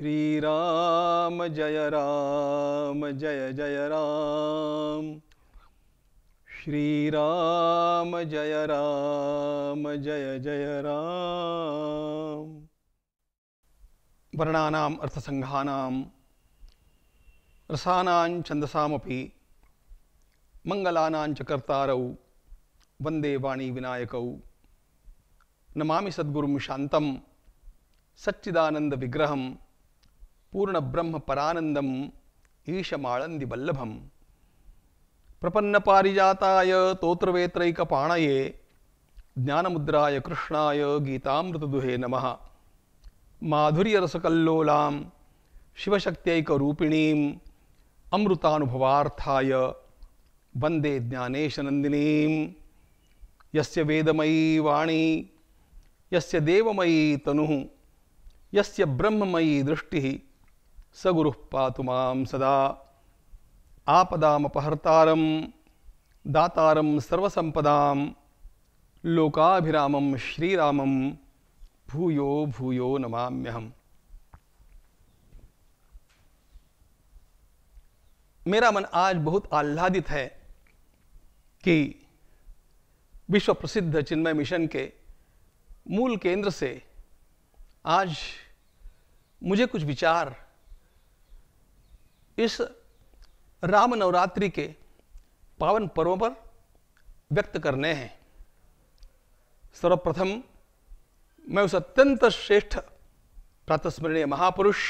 जय राम जय जय राम जय राम जय जय राम वर्णानाम् अर्थसङ्घानां रसानां छन्दसामपि मङ्गलानाञ्च कर्तारौ वन्दे वाणीविनायकौ नमामि सद्गुरुं शान्तं सच्चिदानन्दविग्रहं पूर्ण ब्रह्म परानंदम ईशमाणंदि वल्लभम प्रपन्न पारिजाताय तोत्रवेत्रैक पाणये ज्ञानमुद्राय कृष्णाय गीतामृतदुहे नमः माधुर्यरसकल्लोलां शिवशक्त्यैकरूपिणीम् अमृतानुभवार्थाय वन्दे ज्ञानेशनन्दिनीं यस्य वेदमयी वाणी यस्य देवमयी तनुः यस्य ब्रह्ममयी दृष्टिः सगुरु पातुम सदा आपदापहर्ता दाता सर्वसंपदाम लोकाभिराम श्रीराम भूयो भूयो नमाम्यहम मेरा मन आज बहुत आह्लादित है कि विश्व प्रसिद्ध चिन्मय मिशन के मूल केंद्र से आज मुझे कुछ विचार इस राम नवरात्रि के पावन पर्व पर व्यक्त करने हैं सर्वप्रथम मैं उस अत्यंत श्रेष्ठ प्रातस्मरणीय महापुरुष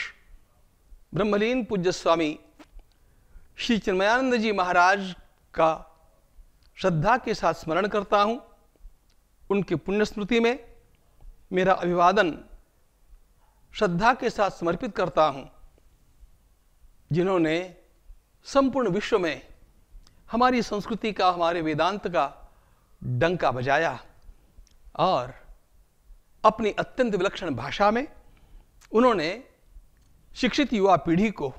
ब्रह्मलीन पूज्य स्वामी श्री चिन्मयानंद जी महाराज का श्रद्धा के साथ स्मरण करता हूँ उनकी पुण्य स्मृति में मेरा अभिवादन श्रद्धा के साथ समर्पित करता हूँ जिन्होंने संपूर्ण विश्व में हमारी संस्कृति का हमारे वेदांत का डंका बजाया और अपनी अत्यंत विलक्षण भाषा में उन्होंने शिक्षित युवा पीढ़ी को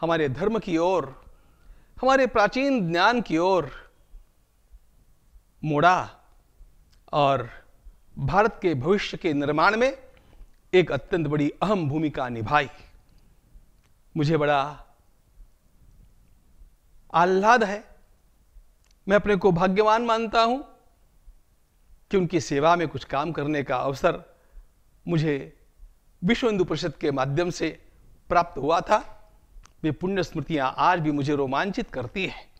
हमारे धर्म की ओर हमारे प्राचीन ज्ञान की ओर मोड़ा और भारत के भविष्य के निर्माण में एक अत्यंत बड़ी अहम भूमिका निभाई मुझे बड़ा आह्लाद है मैं अपने को भाग्यवान मानता हूं कि उनकी सेवा में कुछ काम करने का अवसर मुझे विश्व हिंदू परिषद के माध्यम से प्राप्त हुआ था वे पुण्य स्मृतियां आज भी मुझे रोमांचित करती है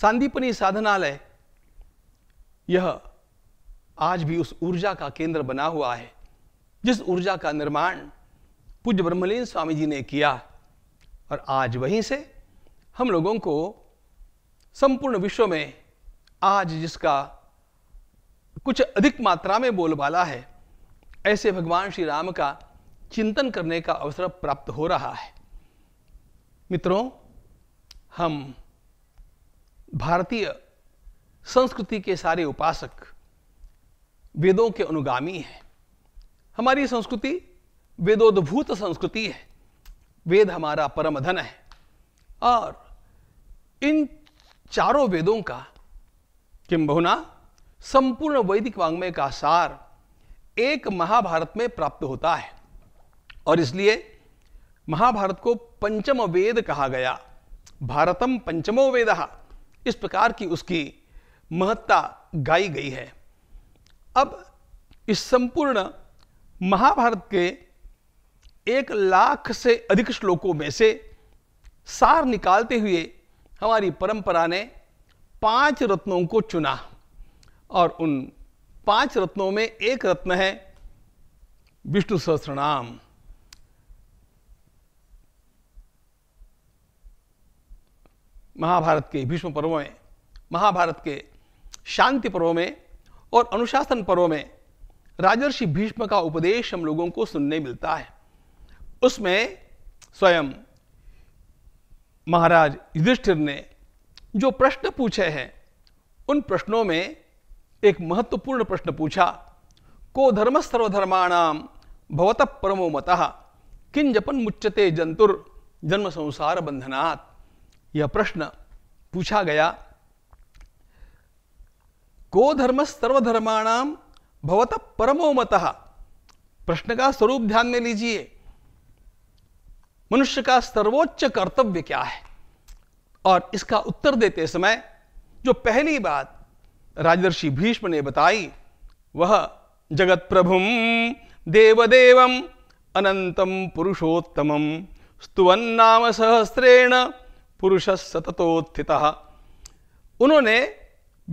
सांदीपनी साधनालय यह आज भी उस ऊर्जा का केंद्र बना हुआ है जिस ऊर्जा का निर्माण पूज्य ब्रह्मलीन स्वामी जी ने किया और आज वहीं से हम लोगों को संपूर्ण विश्व में आज जिसका कुछ अधिक मात्रा में बोलबाला है ऐसे भगवान श्री राम का चिंतन करने का अवसर प्राप्त हो रहा है मित्रों हम भारतीय संस्कृति के सारे उपासक वेदों के अनुगामी हैं हमारी संस्कृति वेदोद्भूत संस्कृति है वेद हमारा परम धन है और इन चारों वेदों का किंबहुना संपूर्ण वैदिक वांग्मय का सार एक महाभारत में प्राप्त होता है और इसलिए महाभारत को पंचम वेद कहा गया भारतम पंचमो वेद इस प्रकार की उसकी महत्ता गाई गई है अब इस संपूर्ण महाभारत के एक लाख से अधिक श्लोकों में से सार निकालते हुए हमारी परंपरा ने पांच रत्नों को चुना और उन पांच रत्नों में एक रत्न है विष्णु सहस्त्र नाम महाभारत के भीष्म पर्व में महाभारत के शांति पर्व में और अनुशासन पर्व में राजर्षि भीष्म का उपदेश हम लोगों को सुनने मिलता है उसमें स्वयं महाराज युधिष्ठिर ने जो प्रश्न पूछे हैं उन प्रश्नों में एक महत्वपूर्ण प्रश्न पूछा को धर्म सर्वधर्माणाम भवत परमो मत किन जपन मुच्यते जंतुर जन्म संसार बंधनात् यह प्रश्न पूछा गया को धर्म सर्वधर्माणाम भवत परमो मत प्रश्न का स्वरूप ध्यान में लीजिए मनुष्य का सर्वोच्च कर्तव्य क्या है और इसका उत्तर देते समय जो पहली बात राजदर्शी भीष्म ने बताई वह जगत प्रभुम देवदेवम अनंतम पुरुषोत्तमम स्तुवन्नाम सहस्रेण पुरुष सततोत्थित उन्होंने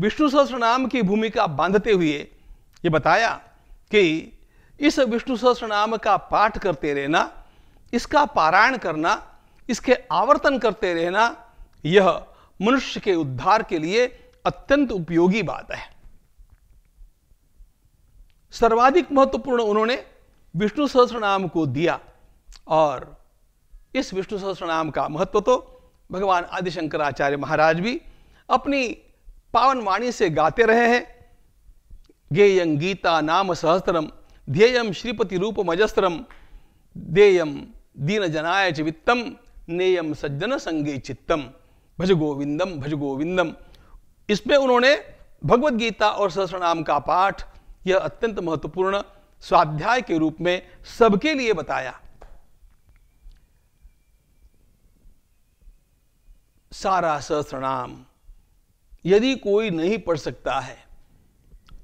विष्णु सहस्त्र नाम की भूमिका बांधते हुए ये बताया कि इस विष्णु सहस्त्र नाम का पाठ करते रहना इसका पारायण करना इसके आवर्तन करते रहना यह मनुष्य के उद्धार के लिए अत्यंत उपयोगी बात है सर्वाधिक महत्वपूर्ण उन्होंने विष्णु नाम को दिया और इस विष्णु नाम का महत्व तो भगवान आदिशंकराचार्य महाराज भी अपनी पावन वाणी से गाते रहे हैं गेयं गीता नाम सहस्त्रम ध्येयम श्रीपति रूप मजस्त्रम देयम जनाय च वित्तम नेयम सज्जन संगे चित्तम भज गोविंदम भज गोविंदम इसमें उन्होंने भगवत गीता और सहस्रनाम का पाठ यह अत्यंत महत्वपूर्ण स्वाध्याय के रूप में सबके लिए बताया सारा सहस्रनाम यदि कोई नहीं पढ़ सकता है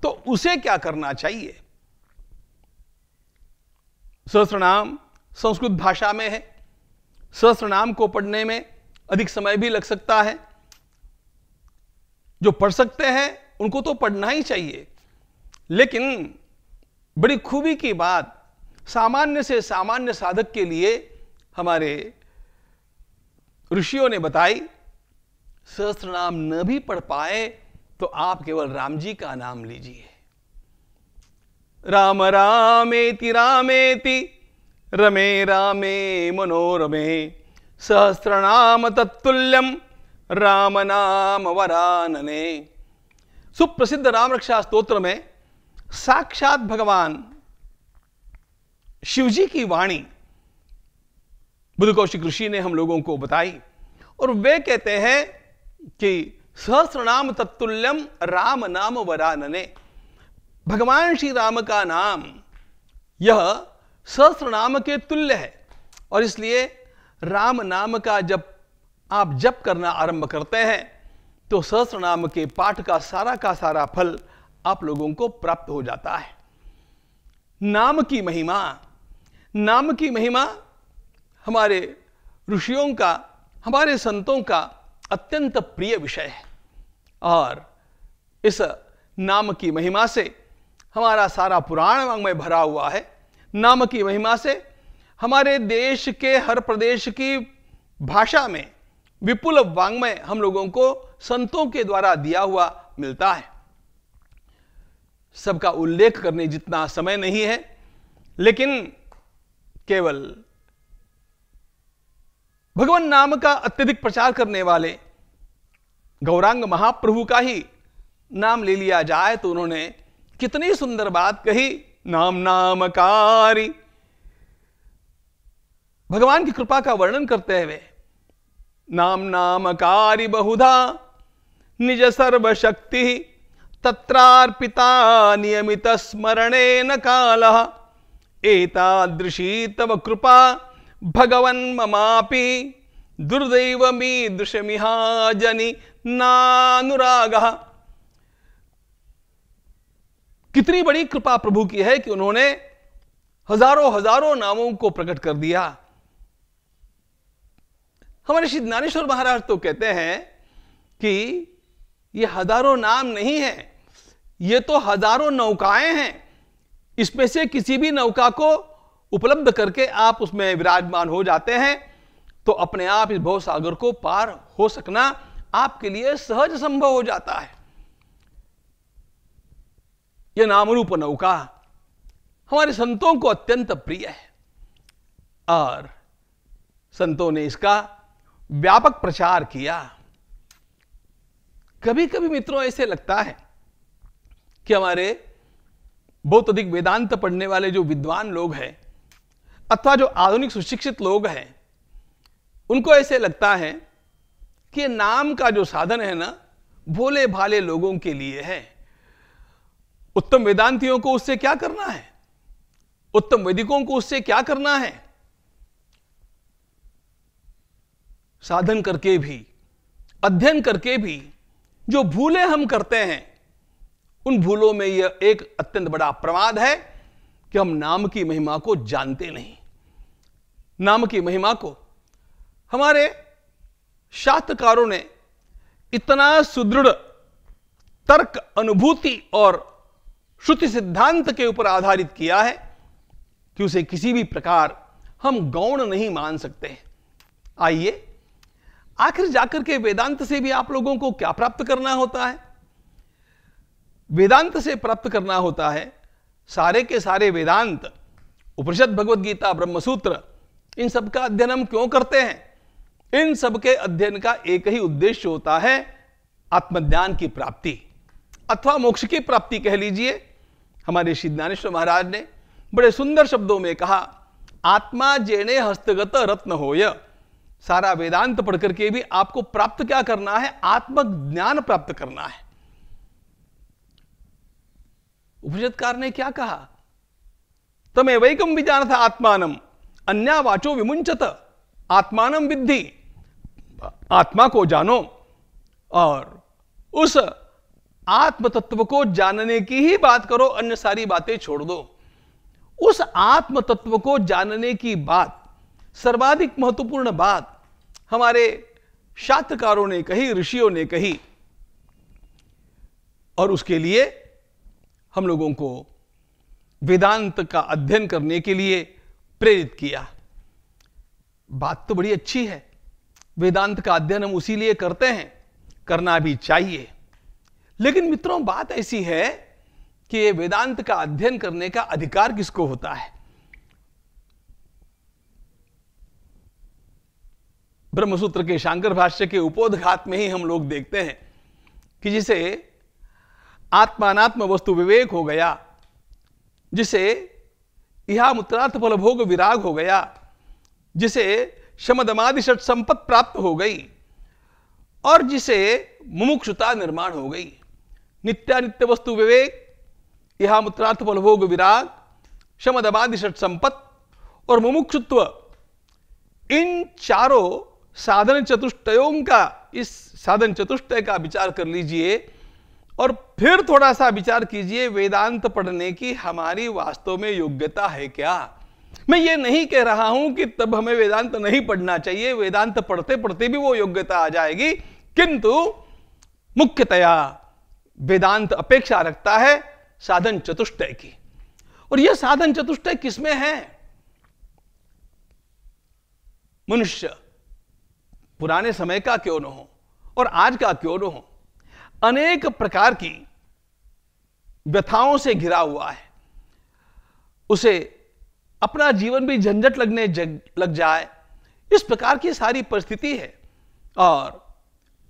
तो उसे क्या करना चाहिए सहस्रनाम संस्कृत भाषा में है सहस्त्र नाम को पढ़ने में अधिक समय भी लग सकता है जो पढ़ सकते हैं उनको तो पढ़ना ही चाहिए लेकिन बड़ी खूबी की बात सामान्य से सामान्य साधक के लिए हमारे ऋषियों ने बताई सहस्त्र नाम न भी पढ़ पाए तो आप केवल राम जी का नाम लीजिए राम रामेति रामेति रमे रामे मनोरमे सहस्रनाम तत्तुल्यम राम नाम वरानने सुप्रसिद्ध राम रक्षा स्तोत्र में साक्षात भगवान शिवजी की वाणी बुद्ध कौशिक ऋषि ने हम लोगों को बताई और वे कहते हैं कि सहस्र नाम तत्तुल्यम राम नाम वरानने भगवान श्री राम का नाम यह सहस्त्र नाम के तुल्य है और इसलिए राम नाम का जब आप जप करना आरंभ करते हैं तो सहस्त्र नाम के पाठ का सारा का सारा फल आप लोगों को प्राप्त हो जाता है नाम की महिमा नाम की महिमा हमारे ऋषियों का हमारे संतों का अत्यंत प्रिय विषय है और इस नाम की महिमा से हमारा सारा पुराण में भरा हुआ है नाम की महिमा से हमारे देश के हर प्रदेश की भाषा में विपुल वांग्मय हम लोगों को संतों के द्वारा दिया हुआ मिलता है सबका उल्लेख करने जितना समय नहीं है लेकिन केवल भगवान नाम का अत्यधिक प्रचार करने वाले गौरांग महाप्रभु का ही नाम ले लिया जाए तो उन्होंने कितनी सुंदर बात कही नाम नामकारी भगवान की कृपा का वर्णन करते हुए नाम नामकारी बहुधा निज सर्वशक्ति तत्रार्पिता नियमित स्मरणे न काल एतादृशी तव कृपा भगवन ममापि दुर्दैव मीदृशमिहाजनि नानुरागः कितनी बड़ी कृपा प्रभु की है कि उन्होंने हजारों हजारों नामों को प्रकट कर दिया हमारे श्री ज्ञानेश्वर महाराज तो कहते हैं कि ये हजारों नाम नहीं है ये तो हजारों नौकाएं हैं इसमें से किसी भी नौका को उपलब्ध करके आप उसमें विराजमान हो जाते हैं तो अपने आप इस भव सागर को पार हो सकना आपके लिए सहज संभव हो जाता है यह नामरूप नौका हमारे संतों को अत्यंत प्रिय है और संतों ने इसका व्यापक प्रचार किया कभी कभी मित्रों ऐसे लगता है कि हमारे बहुत अधिक वेदांत पढ़ने वाले जो विद्वान लोग हैं अथवा जो आधुनिक सुशिक्षित लोग हैं उनको ऐसे लगता है कि नाम का जो साधन है ना भोले भाले लोगों के लिए है उत्तम वेदांतियों को उससे क्या करना है उत्तम वैदिकों को उससे क्या करना है साधन करके भी अध्ययन करके भी जो भूले हम करते हैं उन भूलों में यह एक अत्यंत बड़ा प्रमाद है कि हम नाम की महिमा को जानते नहीं नाम की महिमा को हमारे शास्त्रकारों ने इतना सुदृढ़ तर्क अनुभूति और श्रुति सिद्धांत के ऊपर आधारित किया है कि उसे किसी भी प्रकार हम गौण नहीं मान सकते आइए आखिर जाकर के वेदांत से भी आप लोगों को क्या प्राप्त करना होता है वेदांत से प्राप्त करना होता है सारे के सारे वेदांत उपनिषद भगवद गीता ब्रह्मसूत्र इन सब का अध्ययन हम क्यों करते हैं इन सब के अध्ययन का एक ही उद्देश्य होता है आत्मज्ञान की प्राप्ति अथवा मोक्ष की प्राप्ति कह लीजिए हमारे श्री ज्ञानेश्वर महाराज ने बड़े सुंदर शब्दों में कहा आत्मा जेने हस्तगत रत्न होय सारा वेदांत पढ़ करके भी आपको प्राप्त क्या करना है आत्मज्ञान प्राप्त करना है उपजतकार ने क्या कहा तमें वैकम था आत्मान अन्य वाचो विमुंचत आत्मान विद्धि आत्मा को जानो और उस आत्म तत्व को जानने की ही बात करो अन्य सारी बातें छोड़ दो उस आत्म तत्व को जानने की बात सर्वाधिक महत्वपूर्ण बात हमारे शास्त्रकारों ने कही ऋषियों ने कही और उसके लिए हम लोगों को वेदांत का अध्ययन करने के लिए प्रेरित किया बात तो बड़ी अच्छी है वेदांत का अध्ययन हम उसी लिए करते हैं करना भी चाहिए लेकिन मित्रों बात ऐसी है कि वेदांत का अध्ययन करने का अधिकार किसको होता है ब्रह्मसूत्र के शांकर भाष्य के उपोदघात में ही हम लोग देखते हैं कि जिसे आत्मानात्म वस्तु विवेक हो गया जिसे यह मुत्रार्थ फलभोग विराग हो गया जिसे शमदमादि षट संपत प्राप्त हो गई और जिसे मुमुक्षुता निर्माण हो गई नित्यानित्य वस्तु विवेक यह मूत्रार्थ भोग विराग शमदबादि षट संपत्त और मुमुक्षुत्व इन चारों साधन चतुष्टयों का इस साधन चतुष्टय का विचार कर लीजिए और फिर थोड़ा सा विचार कीजिए वेदांत पढ़ने की हमारी वास्तव में योग्यता है क्या मैं ये नहीं कह रहा हूं कि तब हमें वेदांत नहीं पढ़ना चाहिए वेदांत पढ़ते पढ़ते भी वो योग्यता आ जाएगी किंतु मुख्यतया वेदांत अपेक्षा रखता है साधन चतुष्टय की और यह साधन चतुष्टय किसमें है मनुष्य पुराने समय का क्यों न हो और आज का क्यों न हो अनेक प्रकार की व्यथाओं से घिरा हुआ है उसे अपना जीवन भी झंझट लगने जग, लग जाए इस प्रकार की सारी परिस्थिति है और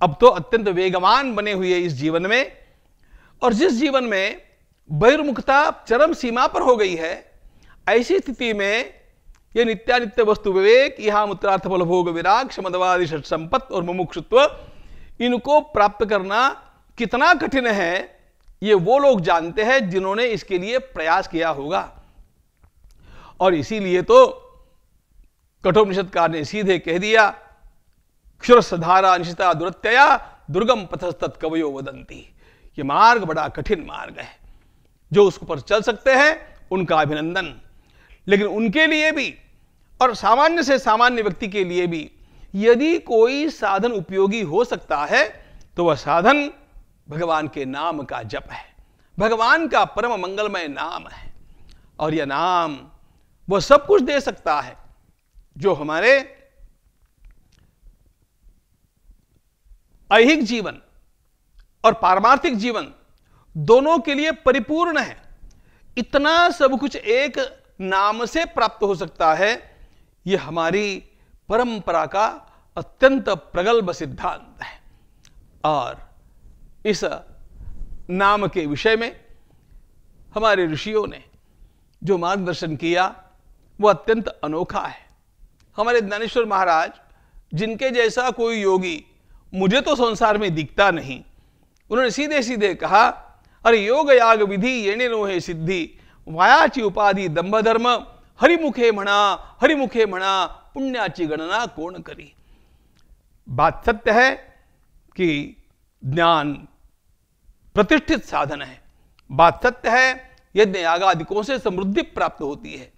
अब तो अत्यंत वेगवान बने हुए इस जीवन में और जिस जीवन में बहिर्मुखता चरम सीमा पर हो गई है ऐसी स्थिति में यह नित्यानित्य वस्तु विवेक यहां मुत्रार्थ फल भोग विराग समदवादी संपत्त और मुमुक्षुत्व इनको प्राप्त करना कितना कठिन है ये वो लोग जानते हैं जिन्होंने इसके लिए प्रयास किया होगा और इसीलिए तो कठोपनिषदकार ने सीधे कह दिया क्षुरसधारा निशिता दुरत्यया दुर्गम पथस्तत कवयो वदंती ये मार्ग बड़ा कठिन मार्ग है जो उसके ऊपर चल सकते हैं उनका अभिनंदन लेकिन उनके लिए भी और सामान्य से सामान्य व्यक्ति के लिए भी यदि कोई साधन उपयोगी हो सकता है तो वह साधन भगवान के नाम का जप है भगवान का परम मंगलमय नाम है और यह नाम वह सब कुछ दे सकता है जो हमारे ऐहिक जीवन और पारमार्थिक जीवन दोनों के लिए परिपूर्ण है इतना सब कुछ एक नाम से प्राप्त हो सकता है यह हमारी परंपरा का अत्यंत प्रगल्भ सिद्धांत है और इस नाम के विषय में हमारे ऋषियों ने जो मार्गदर्शन किया वह अत्यंत अनोखा है हमारे ज्ञानेश्वर महाराज जिनके जैसा कोई योगी मुझे तो संसार में दिखता नहीं उन्होंने सीधे सीधे कहा अरे योग याग विधि येणे नोहे सिद्धि वायाची उपाधि धर्म हरिमुखे मना हरिमुखे म्हणा पुण्याची गणना कोण करी बात सत्य है कि ज्ञान प्रतिष्ठित साधन है बात सत्य है यज्ञ यागादिकों से समृद्धि प्राप्त होती है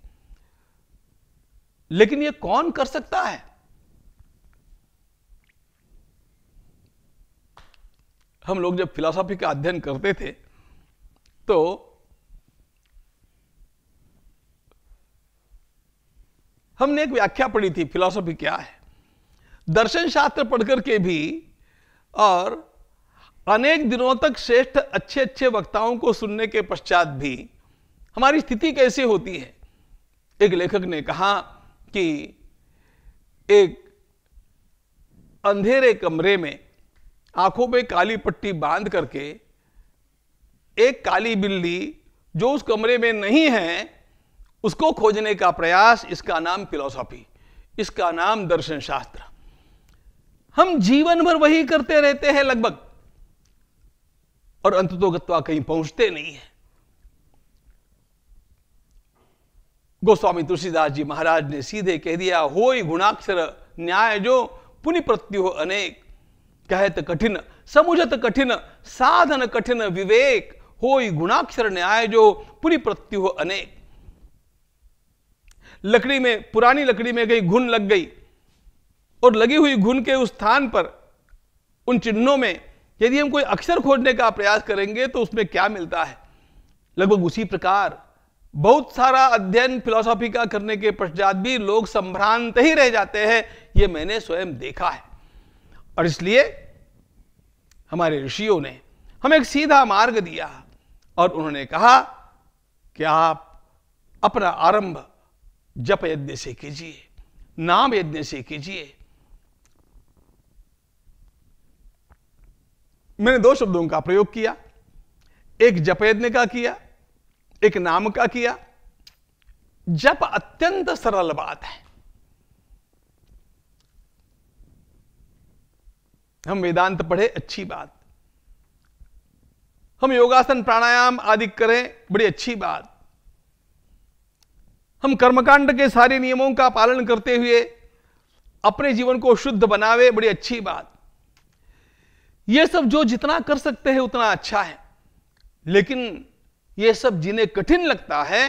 लेकिन यह कौन कर सकता है हम लोग जब फिलासफी का अध्ययन करते थे तो हमने एक व्याख्या पढ़ी थी फिलॉसफी क्या है दर्शन शास्त्र पढ़कर के भी और अनेक दिनों तक श्रेष्ठ अच्छे अच्छे वक्ताओं को सुनने के पश्चात भी हमारी स्थिति कैसे होती है एक लेखक ने कहा कि एक अंधेरे कमरे में आंखों में काली पट्टी बांध करके एक काली बिल्ली जो उस कमरे में नहीं है उसको खोजने का प्रयास इसका नाम फिलोसॉफी इसका नाम दर्शन शास्त्र हम जीवन भर वही करते रहते हैं लगभग और अंततोगत्वा कहीं पहुंचते नहीं है गोस्वामी तुलसीदास जी महाराज ने सीधे कह दिया हो गुणाक्षर न्याय जो पुनि प्रत्यु अनेक कहत कठिन समुझत कठिन साधन कठिन विवेक हो गुणाक्षर न्याय जो पूरी प्रत्यु अनेक लकड़ी में पुरानी लकड़ी में गई घुन लग गई और लगी हुई घुन के उस स्थान पर उन चिन्हों में यदि हम कोई अक्षर खोजने का प्रयास करेंगे तो उसमें क्या मिलता है लगभग उसी प्रकार बहुत सारा अध्ययन फिलोसॉफी का करने के पश्चात भी लोग संभ्रांत ही रह जाते हैं यह मैंने स्वयं देखा है और इसलिए हमारे ऋषियों ने हमें एक सीधा मार्ग दिया और उन्होंने कहा कि आप अपना आरंभ जप यज्ञ से कीजिए नाम यज्ञ से कीजिए मैंने दो शब्दों का प्रयोग किया एक जप यज्ञ का किया एक नाम का किया जप अत्यंत सरल बात है हम वेदांत पढ़े अच्छी बात हम योगासन प्राणायाम आदि करें बड़ी अच्छी बात हम कर्मकांड के सारे नियमों का पालन करते हुए अपने जीवन को शुद्ध बनावे बड़ी अच्छी बात यह सब जो जितना कर सकते हैं उतना अच्छा है लेकिन यह सब जिन्हें कठिन लगता है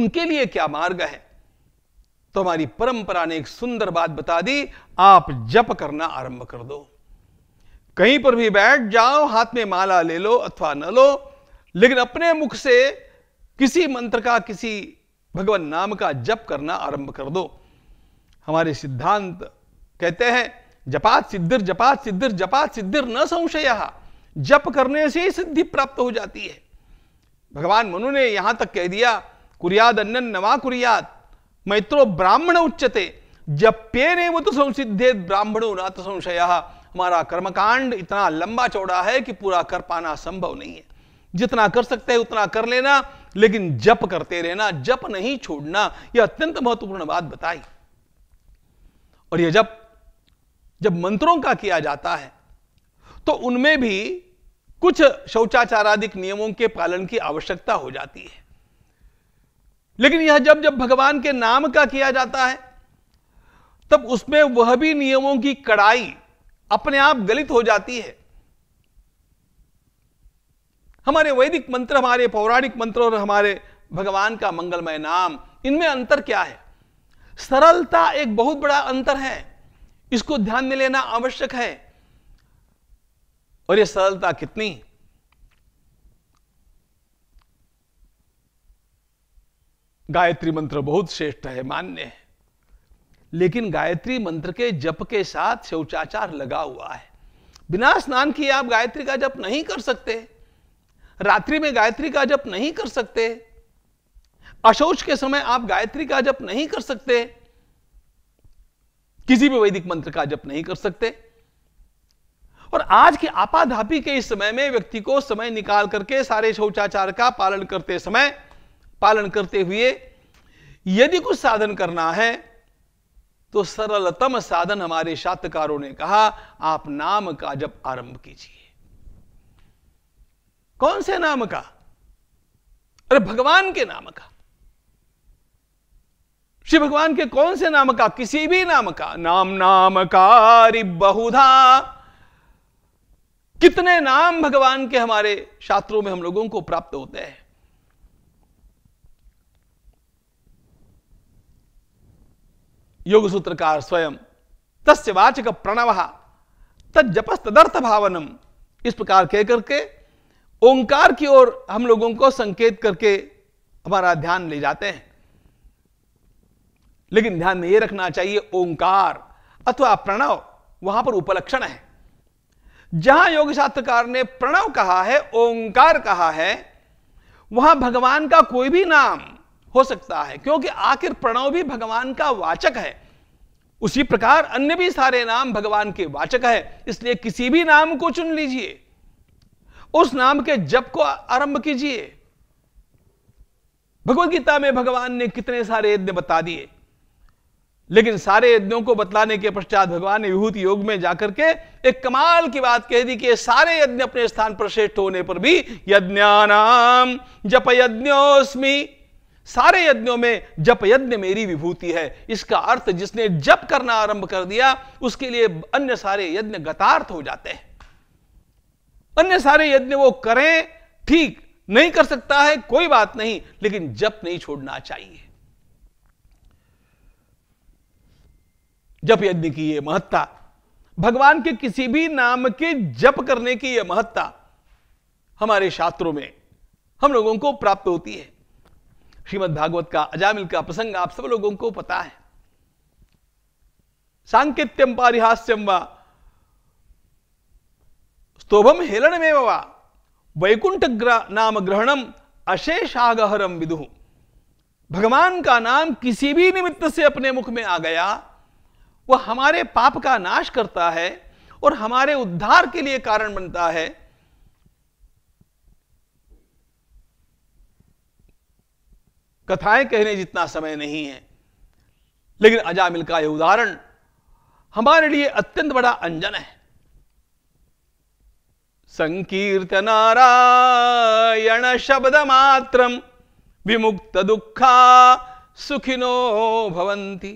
उनके लिए क्या मार्ग है तो हमारी परंपरा ने एक सुंदर बात बता दी आप जप करना आरंभ कर दो कहीं पर भी बैठ जाओ हाथ में माला ले लो अथवा न लो लेकिन अपने मुख से किसी मंत्र का किसी भगवान नाम का जप करना आरंभ कर दो हमारे सिद्धांत कहते हैं जपात सिद्धिर जपात सिद्धिर जपात सिद्धिर न संशय जप करने से ही सिद्धि प्राप्त हो जाती है भगवान मनु ने यहां तक कह दिया कुरियाद अन्य नवा कुरियात मैत्रो ब्राह्मण उच्चते जप्य ने वो तो संसिद्धे ना तो संशय हमारा कर्मकांड इतना लंबा चौड़ा है कि पूरा कर पाना संभव नहीं है जितना कर सकते हैं उतना कर लेना लेकिन जप करते रहना जप नहीं छोड़ना यह अत्यंत महत्वपूर्ण बात बताई और यह जप जब मंत्रों का किया जाता है तो उनमें भी कुछ शौचाचारादिक नियमों के पालन की आवश्यकता हो जाती है लेकिन यह जब जब भगवान के नाम का किया जाता है तब उसमें वह भी नियमों की कड़ाई अपने आप गलित हो जाती है हमारे वैदिक मंत्र हमारे पौराणिक मंत्र और हमारे भगवान का मंगलमय नाम इनमें अंतर क्या है सरलता एक बहुत बड़ा अंतर है इसको ध्यान में लेना आवश्यक है और यह सरलता कितनी गायत्री मंत्र बहुत श्रेष्ठ है मान्य है लेकिन गायत्री मंत्र के जप के साथ शौचाचार लगा हुआ है बिना स्नान किए आप गायत्री का जप नहीं कर सकते रात्रि में गायत्री का जप नहीं कर सकते अशौच के समय आप गायत्री का जप नहीं कर सकते किसी भी वैदिक मंत्र का जप नहीं कर सकते और आज के आपाधापी के इस समय में व्यक्ति को समय निकाल करके सारे शौचाचार का पालन करते समय पालन करते हुए यदि कुछ साधन करना है तो सरलतम साधन हमारे शास्त्रकारों ने कहा आप नाम का जब आरंभ कीजिए कौन से नाम का अरे भगवान के नाम का श्री भगवान के कौन से नाम का किसी भी नाम का नाम नाम कारी बहुधा कितने नाम भगवान के हमारे शास्त्रों में हम लोगों को प्राप्त होते हैं योग सूत्रकार स्वयं तस्य वाचक प्रणव तपस्त तदर्थ भावनम इस प्रकार कह करके ओंकार की ओर हम लोगों को संकेत करके हमारा ध्यान ले जाते हैं लेकिन ध्यान में यह रखना चाहिए ओंकार अथवा प्रणव वहां पर उपलक्षण है जहां योग शास्त्रकार ने प्रणव कहा है ओंकार कहा है वहां भगवान का कोई भी नाम हो सकता है क्योंकि आखिर प्रणव भी भगवान का वाचक है उसी प्रकार अन्य भी सारे नाम भगवान के वाचक है इसलिए किसी भी नाम को चुन लीजिए उस नाम के जप को आरंभ कीजिए भगवत गीता में भगवान ने कितने सारे यज्ञ बता दिए लेकिन सारे यज्ञों को बतलाने के पश्चात भगवान ने विभूत योग में जाकर के एक कमाल की बात कह दी कि सारे यज्ञ अपने स्थान पर श्रेष्ठ होने पर भी नाम जप यज्ञोस्मी सारे यज्ञों में जप यज्ञ मेरी विभूति है इसका अर्थ जिसने जप करना आरंभ कर दिया उसके लिए अन्य सारे यज्ञ गतार्थ हो जाते हैं अन्य सारे यज्ञ वो करें ठीक नहीं कर सकता है कोई बात नहीं लेकिन जप नहीं छोड़ना चाहिए जप यज्ञ की यह महत्ता भगवान के किसी भी नाम के जप करने की यह महत्ता हमारे शास्त्रों में हम लोगों को प्राप्त होती है श्रीमद् भागवत का अजामिल का प्रसंग आप सब लोगों को पता है सांकेत्यम पारिहास्यम व स्तोभम हेलनमेव वैकुंठ नाम ग्रहणम अशेषागहरम विदु भगवान का नाम किसी भी निमित्त से अपने मुख में आ गया वह हमारे पाप का नाश करता है और हमारे उद्धार के लिए कारण बनता है कथाएं कहने जितना समय नहीं है लेकिन अजामिल का यह उदाहरण हमारे लिए अत्यंत बड़ा अंजन है संकीर्तनारायण शब्द मात्रम विमुक्त दुखा सुखिनो भवंती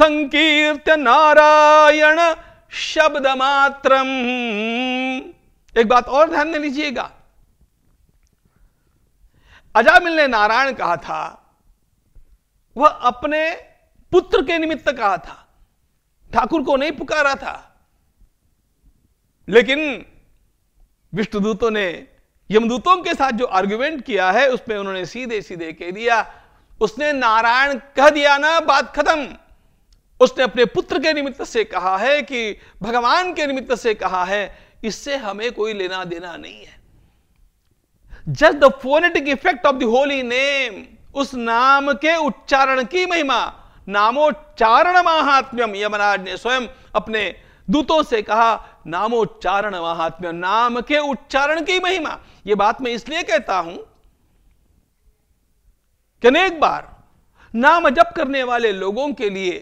संकीर्त नारायण शब्द मात्रम एक बात और ध्यान दे लीजिएगा अजामिल ने नारायण कहा था वह अपने पुत्र के निमित्त कहा था ठाकुर को नहीं पुकारा था लेकिन विष्णुदूतों ने यमदूतों के साथ जो आर्ग्यूमेंट किया है उसमें उन्होंने सीधे सीधे कह दिया उसने नारायण कह दिया ना बात खत्म उसने अपने पुत्र के निमित्त से कहा है कि भगवान के निमित्त से कहा है इससे हमें कोई लेना देना नहीं है just the phonetic effect of the holy name उस नाम के उच्चारण की महिमा नामोच्चारण महात्म्यम यमराज ने स्वयं अपने दूतों से कहा नामोच्चारण महात्म्य नाम के उच्चारण की महिमा ये बात मैं इसलिए कहता हूं कि अनेक बार नाम जप करने वाले लोगों के लिए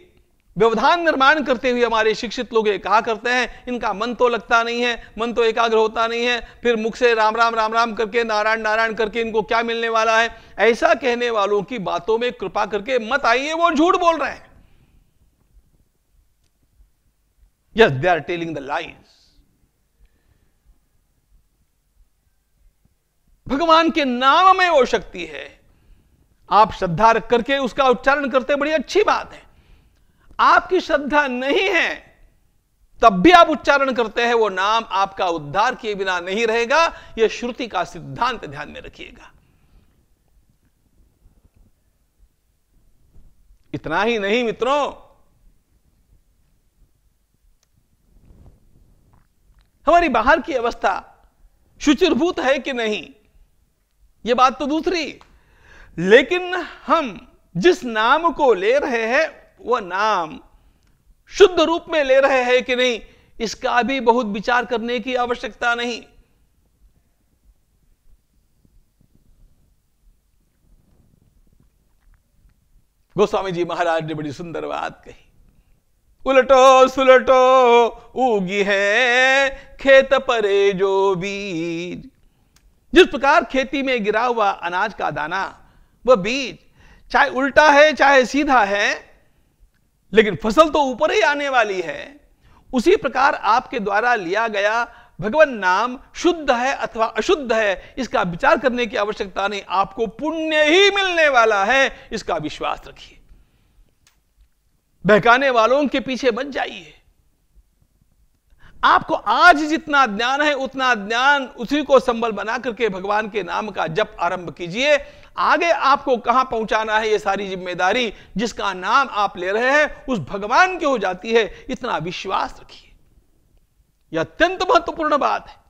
व्यवधान निर्माण करते हुए हमारे शिक्षित लोग ये कहा करते हैं इनका मन तो लगता नहीं है मन तो एकाग्र होता नहीं है फिर मुख से राम राम राम राम करके नारायण नारायण करके इनको क्या मिलने वाला है ऐसा कहने वालों की बातों में कृपा करके मत आइए वो झूठ बोल रहे हैं yes they are telling the lies भगवान के नाम में वो शक्ति है आप श्रद्धा रख करके उसका उच्चारण करते बड़ी अच्छी बात है आपकी श्रद्धा नहीं है तब भी आप उच्चारण करते हैं वो नाम आपका उद्धार किए बिना नहीं रहेगा यह श्रुति का सिद्धांत ध्यान में रखिएगा इतना ही नहीं मित्रों हमारी बाहर की अवस्था शुचिर्भूत है कि नहीं यह बात तो दूसरी लेकिन हम जिस नाम को ले रहे हैं वह नाम शुद्ध रूप में ले रहे हैं कि नहीं इसका भी बहुत विचार करने की आवश्यकता नहीं गोस्वामी जी महाराज ने बड़ी सुंदर बात कही उलटो सुलटो उगी है खेत परे जो बीज जिस प्रकार खेती में गिरा हुआ अनाज का दाना वह बीज चाहे उल्टा है चाहे सीधा है लेकिन फसल तो ऊपर ही आने वाली है उसी प्रकार आपके द्वारा लिया गया भगवान नाम शुद्ध है अथवा अशुद्ध है इसका विचार करने की आवश्यकता नहीं आपको पुण्य ही मिलने वाला है इसका विश्वास रखिए बहकाने वालों के पीछे मत जाइए आपको आज जितना ज्ञान है उतना ज्ञान उसी को संबल बना करके भगवान के नाम का जप आरंभ कीजिए आगे आपको कहां पहुंचाना है ये सारी जिम्मेदारी जिसका नाम आप ले रहे हैं उस भगवान की हो जाती है इतना विश्वास रखिए यह अत्यंत महत्वपूर्ण बात है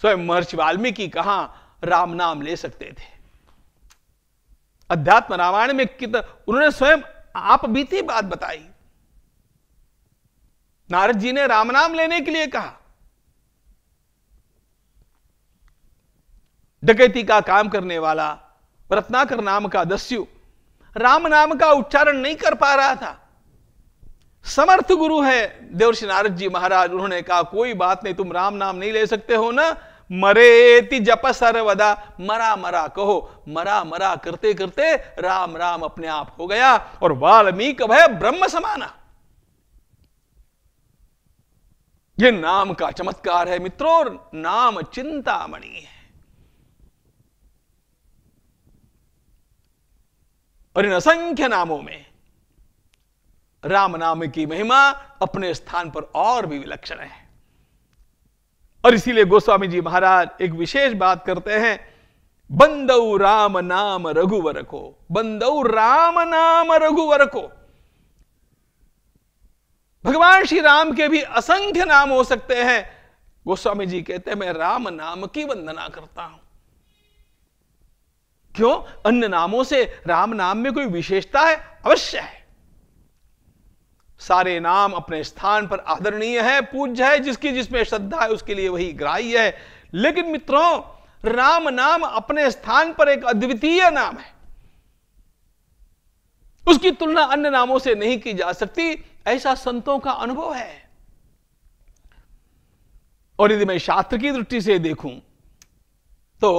स्वयं महर्षि वाल्मीकि कहा राम नाम ले सकते थे अध्यात्म रामायण में कितना उन्होंने स्वयं आप बीती बात बताई नारद जी ने राम नाम लेने के लिए कहा डकैती का काम करने वाला रत्नाकर नाम का दस्यु राम नाम का उच्चारण नहीं कर पा रहा था समर्थ गुरु है देवर्षि नारद जी महाराज उन्होंने कहा कोई बात नहीं तुम राम नाम नहीं ले सकते हो ना ति जप सर्वदा मरा मरा कहो मरा मरा करते करते राम राम अपने आप हो गया और वाल्मीकि भय ब्रह्म समाना ये नाम का चमत्कार है मित्रों नाम चिंतामणि है और इन असंख्य नामों में राम नाम की महिमा अपने स्थान पर और भी विलक्षण है और इसीलिए गोस्वामी जी महाराज एक विशेष बात करते हैं बंदऊ राम नाम रघुवर को बंदऊ राम नाम रघुवर को भगवान श्री राम के भी असंख्य नाम हो सकते हैं गोस्वामी जी कहते हैं मैं राम नाम की वंदना करता हूं क्यों अन्य नामों से राम नाम में कोई विशेषता है अवश्य है सारे नाम अपने स्थान पर आदरणीय है पूज्य है जिसकी जिसमें श्रद्धा है उसके लिए वही ग्राह्य है लेकिन मित्रों राम नाम अपने स्थान पर एक अद्वितीय नाम है उसकी तुलना अन्य नामों से नहीं की जा सकती ऐसा संतों का अनुभव है और यदि मैं शास्त्र की दृष्टि से देखूं तो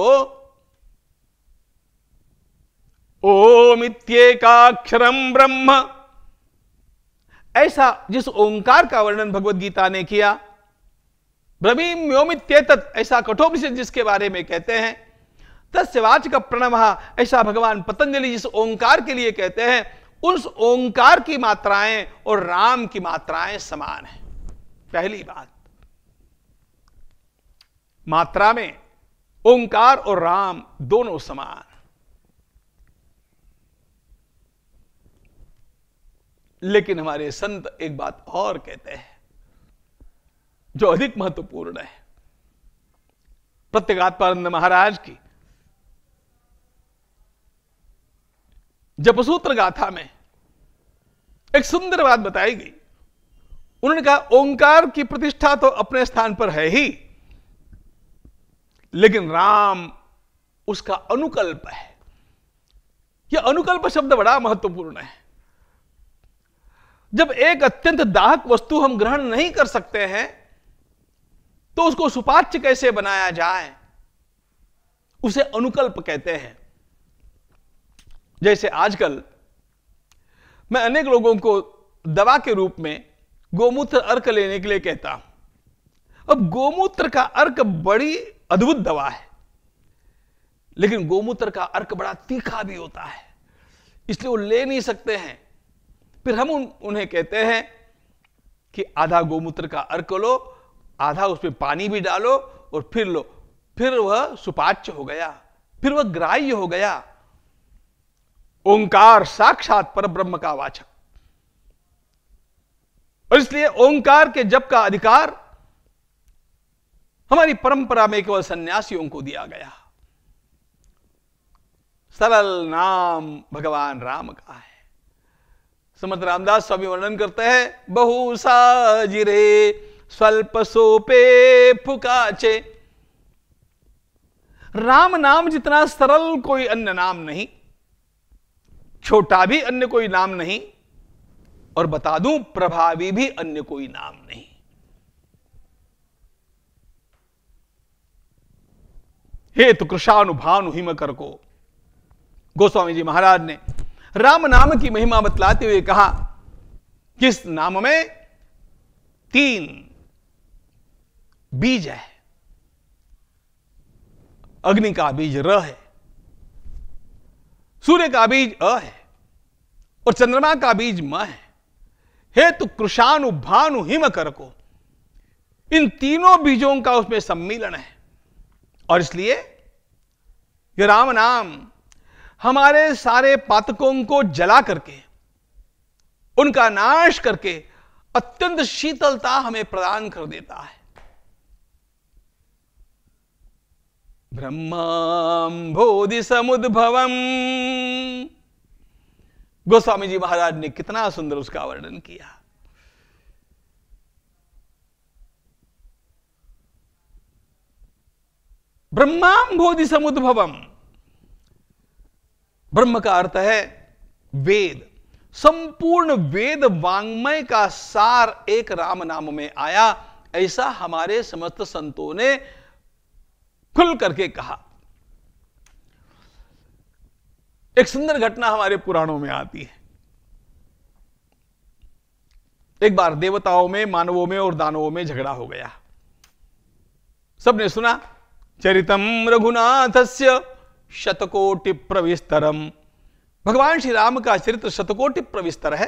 ओमित्येकाक्षरम ब्रह्म ऐसा जिस ओंकार का वर्णन भगवत गीता ने किया ब्रवीम्योमित्येत ऐसा कठोर जिसके बारे में कहते हैं तस्वाच का प्रणव ऐसा भगवान पतंजलि जिस ओंकार के लिए कहते हैं उस ओंकार की मात्राएं और राम की मात्राएं समान है पहली बात मात्रा में ओंकार और राम दोनों समान लेकिन हमारे संत एक बात और कहते हैं जो अधिक महत्वपूर्ण है प्रत्येगात्मानंद महाराज की जपसूत्र गाथा में एक सुंदर बात बताई गई उन्होंने कहा ओंकार की प्रतिष्ठा तो अपने स्थान पर है ही लेकिन राम उसका अनुकल्प है यह अनुकल्प शब्द बड़ा महत्वपूर्ण है जब एक अत्यंत दाहक वस्तु हम ग्रहण नहीं कर सकते हैं तो उसको सुपाच्य कैसे बनाया जाए उसे अनुकल्प कहते हैं जैसे आजकल मैं अनेक लोगों को दवा के रूप में गोमूत्र अर्क लेने के लिए कहता हूं अब गोमूत्र का अर्क बड़ी अद्भुत दवा है लेकिन गोमूत्र का अर्क बड़ा तीखा भी होता है इसलिए वो ले नहीं सकते हैं फिर हम उन, उन्हें कहते हैं कि आधा गोमूत्र का अर्क लो आधा उसमें पानी भी डालो और फिर लो फिर वह सुपाच्य हो गया फिर वह ग्राह्य हो गया ओंकार साक्षात पर ब्रह्म का वाचक और इसलिए ओंकार के जप का अधिकार हमारी परंपरा में केवल सन्यासियों को दिया गया सरल नाम भगवान राम का है समर्थ रामदास स्वामी वर्णन करते हैं बहु साजिरे स्वल्प सोपे फुकाचे राम नाम जितना सरल कोई अन्य नाम नहीं छोटा भी अन्य कोई नाम नहीं और बता दूं प्रभावी भी अन्य कोई नाम नहीं हे तो कृषानुभानु हिम कर को गोस्वामी जी महाराज ने राम नाम की महिमा बतलाते हुए कहा किस नाम में तीन बीज है अग्नि का बीज र है सूर्य का बीज अ है और चंद्रमा का बीज म है हेतु कृषाणु भानु हिम कर को इन तीनों बीजों का उसमें सम्मिलन है और इसलिए यह राम नाम हमारे सारे पातकों को जला करके उनका नाश करके अत्यंत शीतलता हमें प्रदान कर देता है ब्रह्मांभोधि समुद्भवम गोस्वामी जी महाराज ने कितना सुंदर उसका वर्णन किया ब्रह्मांभोधि समुद्भवम ब्रह्म का अर्थ है वेद संपूर्ण वेद वांग्मय का सार एक राम नाम में आया ऐसा हमारे समस्त संतों ने खुल करके कहा एक सुंदर घटना हमारे पुराणों में आती है एक बार देवताओं में मानवों में और दानवों में झगड़ा हो गया सबने सुना चरितम रघुनाथस्य शतकोटि प्रविस्तरम भगवान श्री राम का चरित्र शतकोटि प्रविस्तर है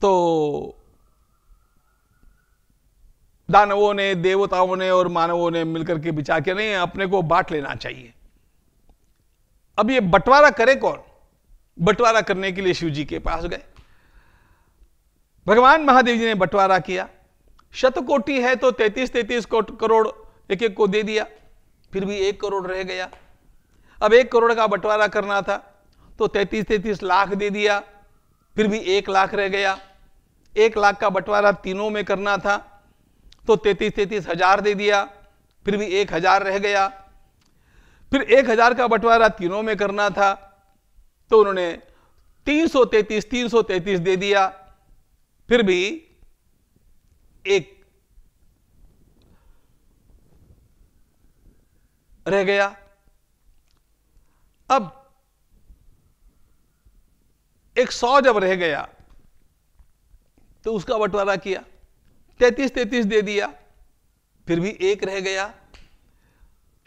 तो दानवों ने देवताओं ने और मानवों ने मिलकर के बिचार के नहीं अपने को बांट लेना चाहिए अब ये बंटवारा करे कौन बंटवारा करने के लिए शिव जी के पास गए भगवान महादेव जी ने बंटवारा किया शतकोटि है तो तैतीस तैतीस करोड़ एक एक को दे दिया फिर भी एक करोड़ रह गया अब एक करोड़ का बंटवारा करना था तो तैतीस तैतीस लाख दे दिया फिर भी एक लाख रह गया एक लाख का बंटवारा तीनों में करना था तो तैतीस तैतीस हजार दे दिया फिर भी एक हजार रह गया फिर एक हजार का बंटवारा तीनों में करना था तो उन्होंने तीन सौ तैतीस तीन सौ तैतीस दे दिया फिर भी एक रह गया अब एक सौ जब रह गया तो उसका बंटवारा किया तैतीस तैतीस दे दिया फिर भी एक रह गया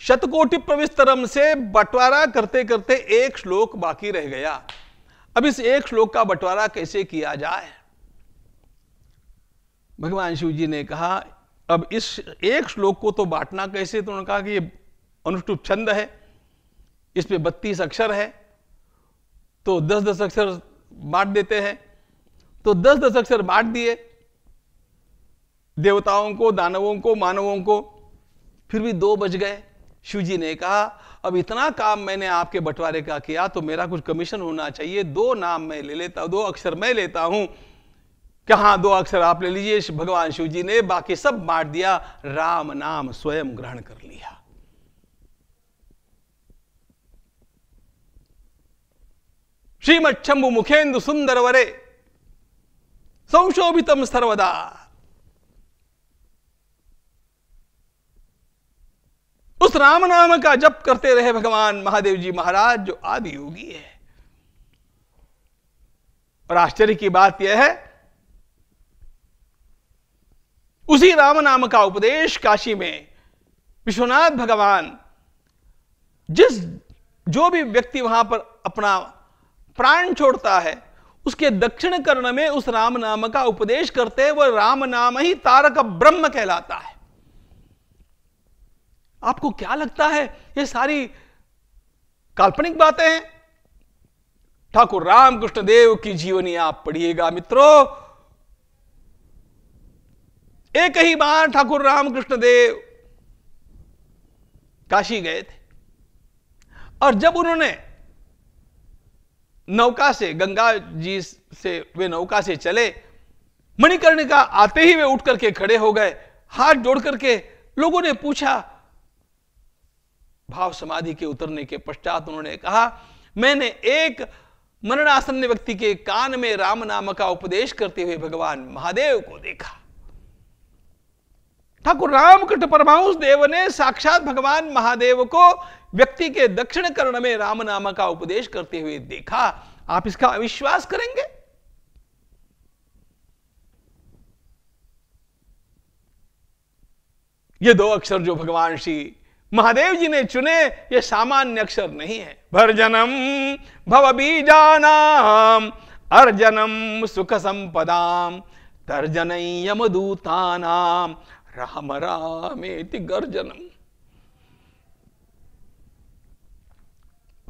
शतकोटि प्रविस्तरम से बंटवारा करते करते एक श्लोक बाकी रह गया अब इस एक श्लोक का बंटवारा कैसे किया जाए भगवान शिव जी ने कहा अब इस एक श्लोक को तो बांटना कैसे तो उन्होंने कहा कि अनुष्टुप छंद है इस पे बत्तीस अक्षर है तो दस दस अक्षर बांट देते हैं तो दस दस अक्षर बांट दिए देवताओं को दानवों को मानवों को फिर भी दो बज गए शिवजी ने कहा अब इतना काम मैंने आपके बंटवारे का किया तो मेरा कुछ कमीशन होना चाहिए दो नाम मैं ले लेता हूं दो अक्षर मैं लेता हूं कहा दो अक्षर आप ले लीजिए भगवान शिव जी ने बाकी सब बांट दिया राम नाम स्वयं ग्रहण कर लिया मुखेन्दु सुंदर वरे संशोभित सर्वदा उस राम नाम का जप करते रहे भगवान महादेव जी महाराज जो आदि योगी है और आश्चर्य की बात यह है उसी राम नाम का उपदेश काशी में विश्वनाथ भगवान जिस जो भी व्यक्ति वहां पर अपना प्राण छोड़ता है उसके दक्षिण कर्ण में उस राम नाम का उपदेश करते वह राम नाम ही तारक ब्रह्म कहलाता है आपको क्या लगता है ये सारी काल्पनिक बातें हैं ठाकुर रामकृष्ण देव की जीवनी आप पढ़िएगा मित्रों एक ही बार ठाकुर रामकृष्ण देव काशी गए थे और जब उन्होंने नौका से गंगा जी से वे नौका से चले मणिकर्णिका आते ही वे उठ करके खड़े हो गए हाथ जोड़ करके लोगों ने पूछा भाव समाधि के उतरने के पश्चात उन्होंने कहा मैंने एक मरणासन्न व्यक्ति के कान में राम नाम का उपदेश करते हुए भगवान महादेव को देखा ठाकुर रामकृष्ण परमांश देव ने साक्षात भगवान महादेव को व्यक्ति के दक्षिण कर्ण में राम नाम का उपदेश करते हुए देखा आप इसका अविश्वास करेंगे ये दो अक्षर जो भगवान श्री महादेव जी ने चुने ये सामान्य अक्षर नहीं है भरजनम भव बीजानाम अर्जनम सुख संपदाम तर्जन यम नाम राम रामेति गर्जनम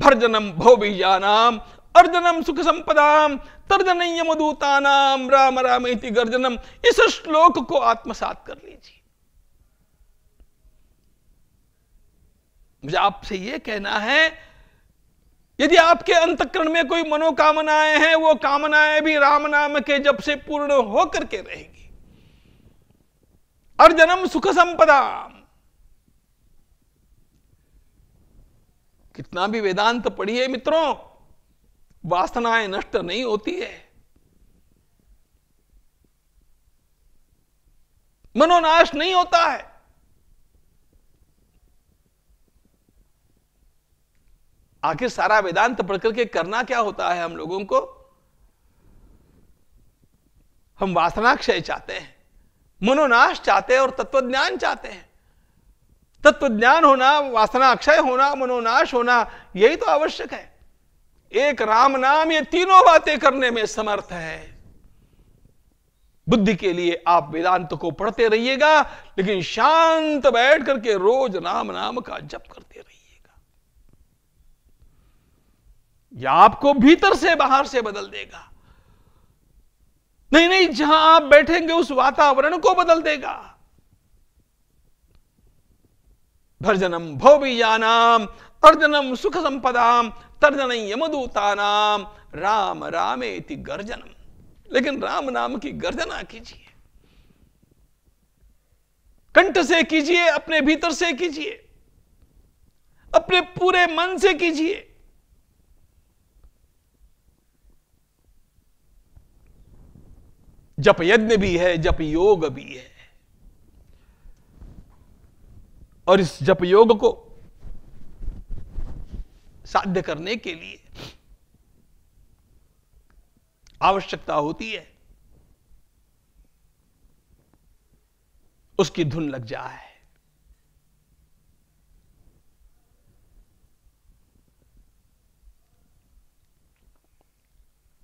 भर्जनम नाम अर्जनम सुख संपदाम तर्जन नाम राम राम गर्जनम इस श्लोक को आत्मसात कर लीजिए मुझे आपसे यह कहना है यदि आपके अंतकरण में कोई मनोकामनाएं हैं वो कामनाएं भी राम नाम के जब से पूर्ण होकर के रहेगी अर्जनम सुख संपदाम कितना भी वेदांत पढ़िए मित्रों वासनाएं नष्ट नहीं होती है मनोनाश नहीं होता है आखिर सारा वेदांत पढ़कर के करना क्या होता है हम लोगों को हम वासनाक्षय चाहते हैं मनोनाश चाहते हैं और तत्वज्ञान चाहते हैं तत्व ज्ञान होना वासना अक्षय होना मनोनाश होना यही तो आवश्यक है एक राम नाम ये तीनों बातें करने में समर्थ है बुद्धि के लिए आप वेदांत को पढ़ते रहिएगा लेकिन शांत बैठ करके रोज राम नाम का जप करते रहिएगा यह आपको भीतर से बाहर से बदल देगा नहीं नहीं जहां आप बैठेंगे उस वातावरण को बदल देगा भर्जनम भोबीजानाम अर्जनम सुख संपदाम तर्जन यमदूतानाम राम रामे गर्जनम लेकिन राम नाम की गर्जना कीजिए कंठ से कीजिए अपने भीतर से कीजिए अपने पूरे मन से कीजिए जप यज्ञ भी है जप योग भी है और इस जप योग को साध्य करने के लिए आवश्यकता होती है उसकी धुन लग जाए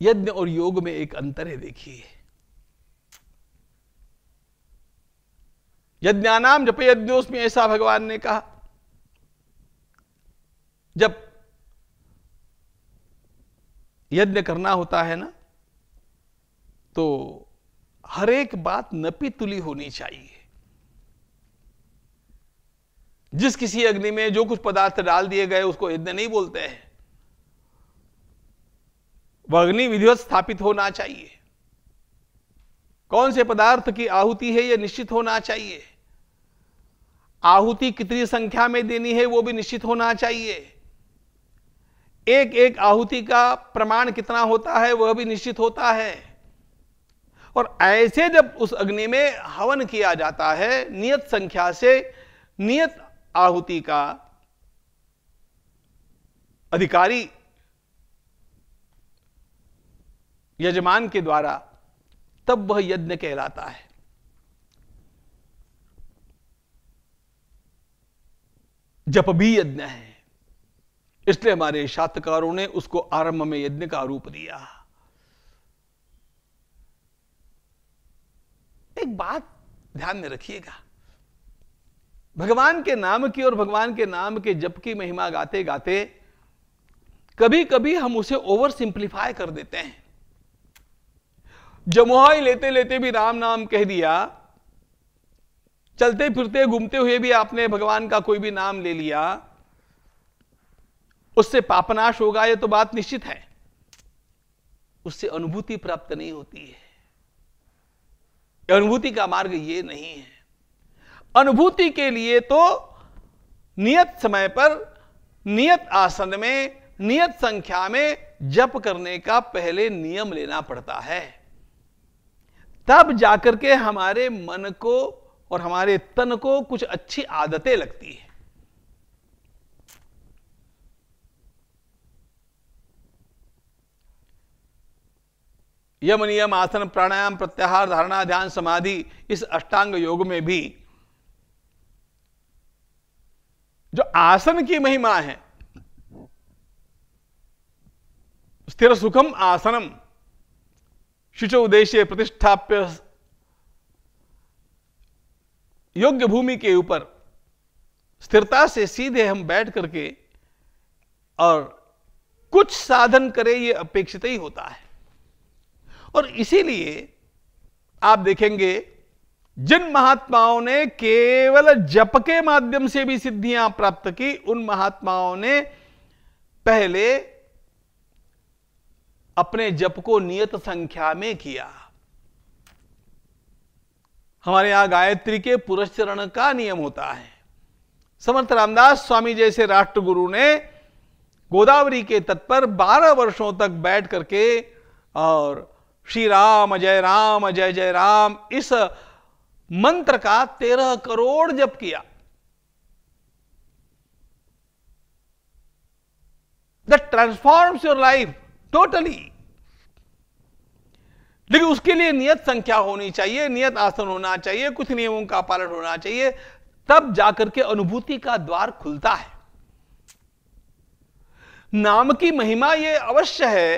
यज्ञ और योग में एक अंतर है देखिए यज्ञानाम जप यज्ञोस में ऐसा भगवान ने कहा जब यज्ञ करना होता है ना तो हर एक बात नपी तुली होनी चाहिए जिस किसी अग्नि में जो कुछ पदार्थ डाल दिए गए उसको यज्ञ नहीं बोलते हैं वह अग्नि विधिवत स्थापित होना चाहिए कौन से पदार्थ की आहुति है यह निश्चित होना चाहिए आहुति कितनी संख्या में देनी है वो भी निश्चित होना चाहिए एक एक आहुति का प्रमाण कितना होता है वह भी निश्चित होता है और ऐसे जब उस अग्नि में हवन किया जाता है नियत संख्या से नियत आहुति का अधिकारी यजमान के द्वारा तब वह यज्ञ कहलाता है जप भी यज्ञ है इसलिए हमारे शास्त्रकारों ने उसको आरंभ में यज्ञ का रूप दिया एक बात ध्यान में रखिएगा भगवान के नाम की और भगवान के नाम के जप की महिमा गाते गाते कभी कभी हम उसे ओवर सिंप्लीफाई कर देते हैं जमुहाई लेते लेते भी राम नाम कह दिया चलते फिरते घूमते हुए भी आपने भगवान का कोई भी नाम ले लिया उससे पापनाश होगा यह तो बात निश्चित है उससे अनुभूति प्राप्त नहीं होती है अनुभूति का मार्ग ये नहीं है अनुभूति के लिए तो नियत समय पर नियत आसन में नियत संख्या में जप करने का पहले नियम लेना पड़ता है तब जाकर के हमारे मन को और हमारे तन को कुछ अच्छी आदतें लगती है यम नियम आसन प्राणायाम प्रत्याहार धारणा ध्यान समाधि इस अष्टांग योग में भी जो आसन की महिमा है स्थिर सुखम आसनम शुचोदेशीय प्रतिष्ठाप्य योग्य भूमि के ऊपर स्थिरता से सीधे हम बैठ करके और कुछ साधन करें ये अपेक्षित ही होता है और इसीलिए आप देखेंगे जिन महात्माओं ने केवल जप के माध्यम से भी सिद्धियां प्राप्त की उन महात्माओं ने पहले अपने जप को नियत संख्या में किया हमारे यहां गायत्री के पुरस्रण का नियम होता है समर्थ रामदास स्वामी जैसे राष्ट्रगुरु ने गोदावरी के तट पर 12 वर्षों तक बैठ करके और श्री राम जय राम जय जय राम इस मंत्र का तेरह करोड़ जप किया the transforms your life totally लेकिन उसके लिए नियत संख्या होनी चाहिए नियत आसन होना चाहिए कुछ नियमों का पालन होना चाहिए तब जाकर के अनुभूति का द्वार खुलता है नाम की महिमा यह अवश्य है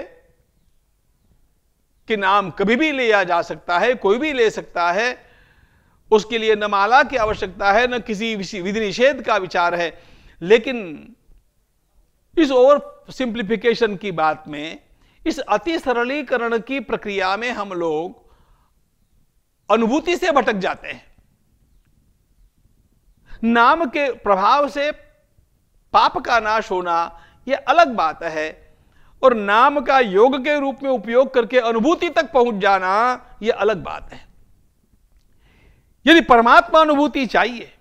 कि नाम कभी भी लिया जा सकता है कोई भी ले सकता है उसके लिए न माला की आवश्यकता है न किसी विधि निषेध का विचार है लेकिन इस ओवर सिंप्लीफिकेशन की बात में इस अति सरलीकरण की प्रक्रिया में हम लोग अनुभूति से भटक जाते हैं नाम के प्रभाव से पाप का नाश होना यह अलग बात है और नाम का योग के रूप में उपयोग करके अनुभूति तक पहुंच जाना यह अलग बात है यदि परमात्मा अनुभूति चाहिए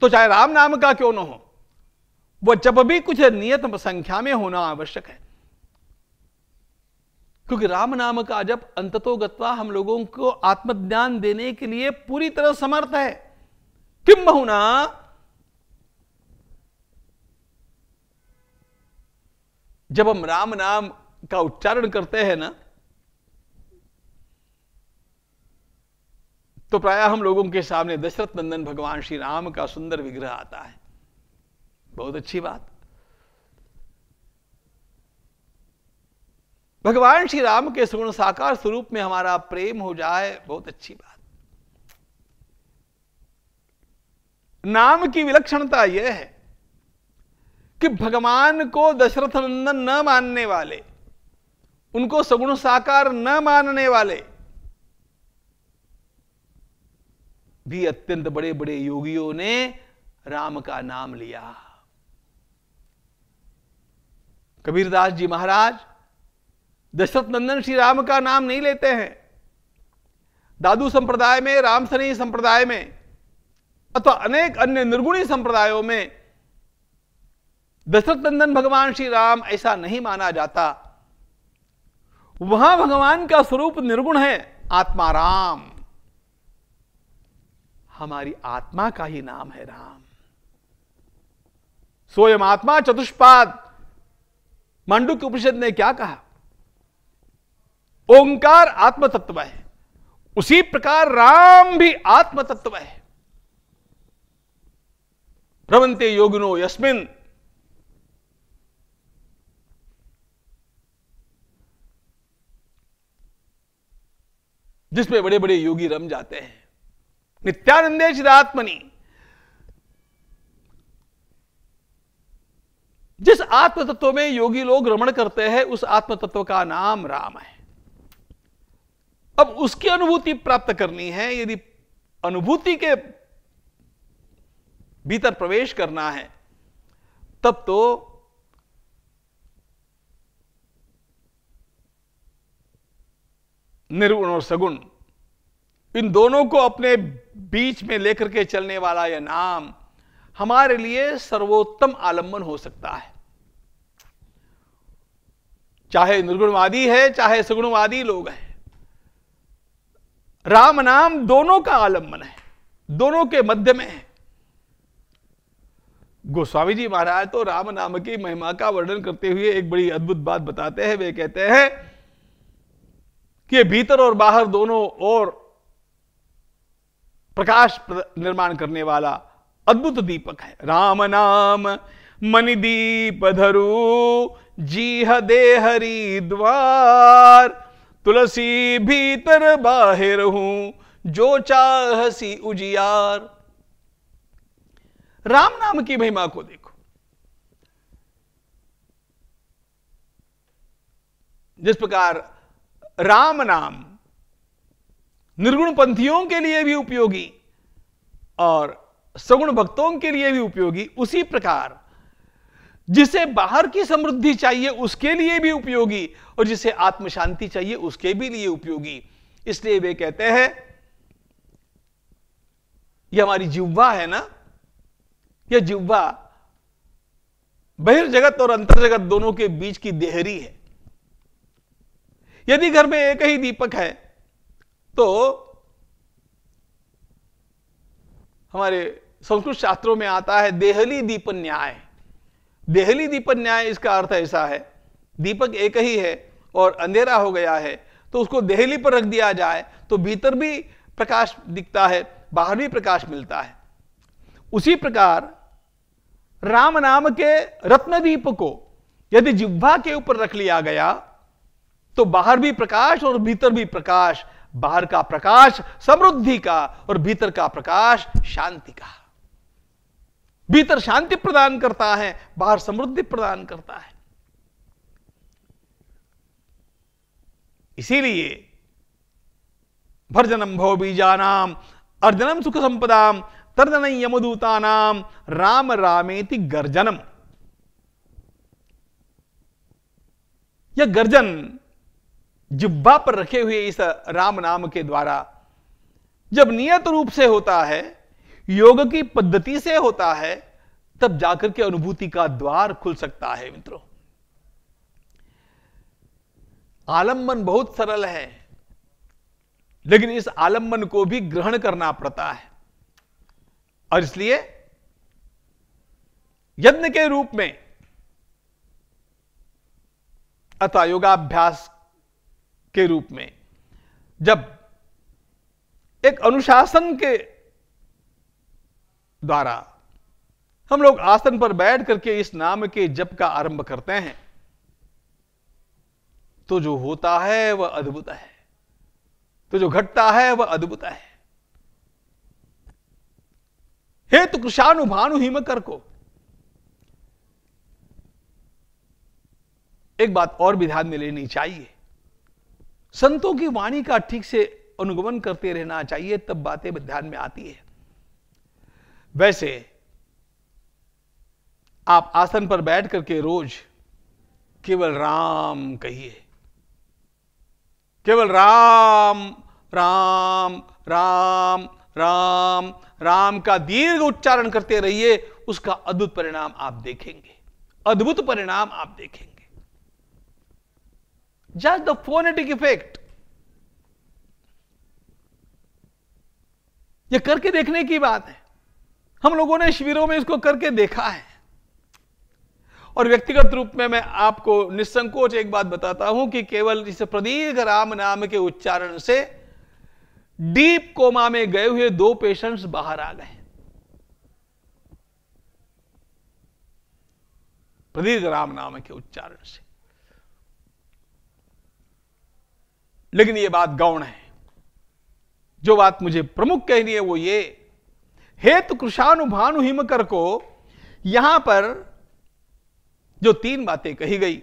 तो चाहे राम नाम का क्यों ना हो वह जब भी कुछ नियत संख्या में होना आवश्यक है क्योंकि राम नाम का जब अंततोगत्वा हम लोगों को आत्मज्ञान देने के लिए पूरी तरह समर्थ है किम बहुना जब हम राम नाम का उच्चारण करते हैं ना तो प्राय हम लोगों के सामने दशरथ नंदन भगवान श्री राम का सुंदर विग्रह आता है बहुत अच्छी बात भगवान श्री राम के सुगुण साकार स्वरूप में हमारा प्रेम हो जाए बहुत अच्छी बात नाम की विलक्षणता यह है कि भगवान को दशरथ नंदन न मानने वाले उनको सगुण साकार न मानने वाले भी अत्यंत बड़े बड़े योगियों ने राम का नाम लिया कबीरदास जी महाराज दशरथ नंदन श्री राम का नाम नहीं लेते हैं दादू संप्रदाय में राम सनी संप्रदाय में अथवा अनेक अन्य निर्गुणी संप्रदायों में दशरथ नंदन भगवान श्री राम ऐसा नहीं माना जाता वहां भगवान का स्वरूप निर्गुण है आत्मा राम हमारी आत्मा का ही नाम है राम स्वयं आत्मा चतुष्पाद मांडू के उपनिषद ने क्या कहा ओंकार आत्म तत्व है उसी प्रकार राम भी आत्म तत्व है रवंते योगिनो यस्मिन जिसमें बड़े बड़े योगी रम जाते हैं नित्यानंदेश आत्मनी जिस आत्म तत्व में योगी लोग रमण करते हैं उस आत्म तत्व का नाम राम है अब उसकी अनुभूति प्राप्त करनी है यदि अनुभूति के भीतर प्रवेश करना है तब तो निर्गुण और सगुण इन दोनों को अपने बीच में लेकर के चलने वाला यह नाम हमारे लिए सर्वोत्तम आलंबन हो सकता है चाहे निर्गुणवादी है चाहे सगुणवादी लोग हैं राम नाम दोनों का आलम्बन है दोनों के मध्य में है गोस्वामी जी महाराज तो राम नाम की महिमा का वर्णन करते हुए एक बड़ी अद्भुत बात बताते हैं वे कहते हैं कि भीतर और बाहर दोनों और प्रकाश निर्माण करने वाला अद्भुत दीपक है राम नाम मणि दीप धरु जी दे हरी द्वार तुलसी भीतर बाहिर हूं जो चाहसी उजियार राम नाम की महिमा को देखो जिस प्रकार राम नाम निर्गुण पंथियों के लिए भी उपयोगी और सगुण भक्तों के लिए भी उपयोगी उसी प्रकार जिसे बाहर की समृद्धि चाहिए उसके लिए भी उपयोगी और जिसे आत्म शांति चाहिए उसके भी लिए उपयोगी इसलिए वे कहते हैं यह हमारी जिह्वा है ना यह जिह्वा बहिर्जगत और अंतर जगत दोनों के बीच की देहरी है यदि घर में एक ही दीपक है तो हमारे संस्कृत शास्त्रों में आता है देहली दीपन न्याय देहली दीपन न्याय इसका अर्थ ऐसा है दीपक एक ही है और अंधेरा हो गया है तो उसको देहली पर रख दिया जाए तो भीतर भी प्रकाश दिखता है बाहर भी प्रकाश मिलता है उसी प्रकार राम नाम के रत्नदीप को यदि जिह्वा के ऊपर रख लिया गया तो बाहर भी प्रकाश और भीतर भी प्रकाश बाहर का प्रकाश समृद्धि का और भीतर का प्रकाश शांति का भीतर शांति प्रदान करता है बाहर समृद्धि प्रदान करता है इसीलिए भर्जनम भव बीजानाम अर्जनम सुख संपदाम तर्जन नाम राम रामेति गर्जनम यह गर्जन जिब्बा पर रखे हुए इस राम नाम के द्वारा जब नियत रूप से होता है योग की पद्धति से होता है तब जाकर के अनुभूति का द्वार खुल सकता है मित्रों आलम्बन बहुत सरल है लेकिन इस आलम्बन को भी ग्रहण करना पड़ता है और इसलिए यज्ञ के रूप में अथवा योगाभ्यास के रूप में जब एक अनुशासन के द्वारा हम लोग आसन पर बैठ करके इस नाम के जप का आरंभ करते हैं तो जो होता है वह अद्भुत है तो जो घटता है वह अद्भुत है हे तो कृषाणु भानु हिम कर को एक बात और भी ध्यान में लेनी चाहिए संतों की वाणी का ठीक से अनुगमन करते रहना चाहिए तब बातें ध्यान में आती है वैसे आप आसन पर बैठ करके रोज केवल राम कहिए केवल राम राम राम राम राम का दीर्घ उच्चारण करते रहिए उसका अद्भुत परिणाम आप देखेंगे अद्भुत परिणाम आप देखेंगे Just the phonetic effect. ये करके देखने की बात है हम लोगों ने शिविरों में इसको करके देखा है और व्यक्तिगत रूप में मैं आपको निसंकोच एक बात बताता हूं कि केवल इस प्रदीर्घ राम नाम के उच्चारण से डीप कोमा में गए हुए दो पेशेंट्स बाहर आ गए प्रदीर्घ राम नाम के उच्चारण से लेकिन यह बात गौण है जो बात मुझे प्रमुख कहनी है वो ये हेतु भानु हिमकर को यहां पर जो तीन बातें कही गई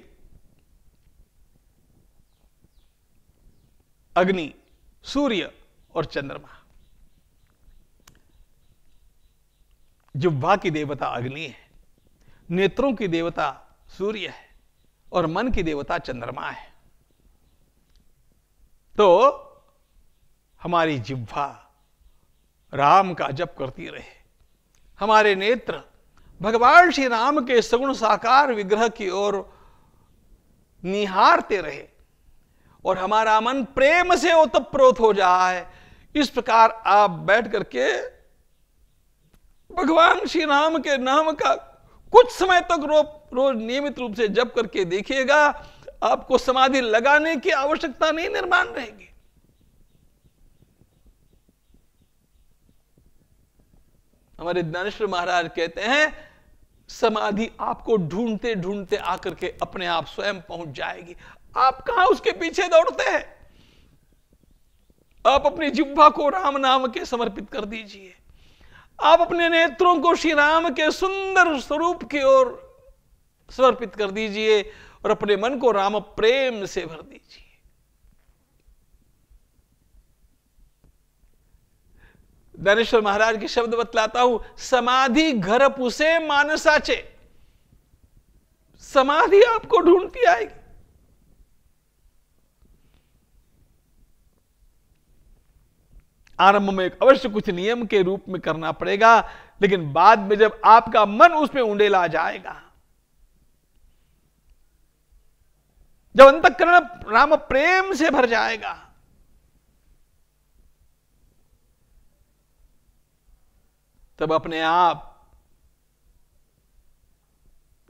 अग्नि सूर्य और चंद्रमा जुब्वा की देवता अग्नि है नेत्रों की देवता सूर्य है और मन की देवता चंद्रमा है तो हमारी जिह्वा राम का जप करती रहे हमारे नेत्र भगवान श्री राम के सगुण साकार विग्रह की ओर निहारते रहे और हमारा मन प्रेम से ओतप्रोत हो जाए इस प्रकार आप बैठ करके भगवान श्री राम के नाम का कुछ समय तक रो रोज नियमित रूप से जप करके देखिएगा आपको समाधि लगाने की आवश्यकता नहीं निर्माण रहेगी हमारे ज्ञानेश्वर महाराज कहते हैं समाधि आपको ढूंढते ढूंढते आकर के अपने आप स्वयं पहुंच जाएगी आप कहा उसके पीछे दौड़ते हैं आप अपनी जिब्वा को राम नाम के समर्पित कर दीजिए आप अपने नेत्रों को श्री राम के सुंदर स्वरूप की ओर समर्पित कर दीजिए और अपने मन को राम प्रेम से भर दीजिए दानेश्वर महाराज के शब्द बतलाता हूं समाधि घर पुसे मानसाचे समाधि आपको ढूंढती आएगी आरंभ में अवश्य कुछ नियम के रूप में करना पड़ेगा लेकिन बाद में जब आपका मन उसमें उंडेला जाएगा जब अंतकरण राम प्रेम से भर जाएगा तब अपने आप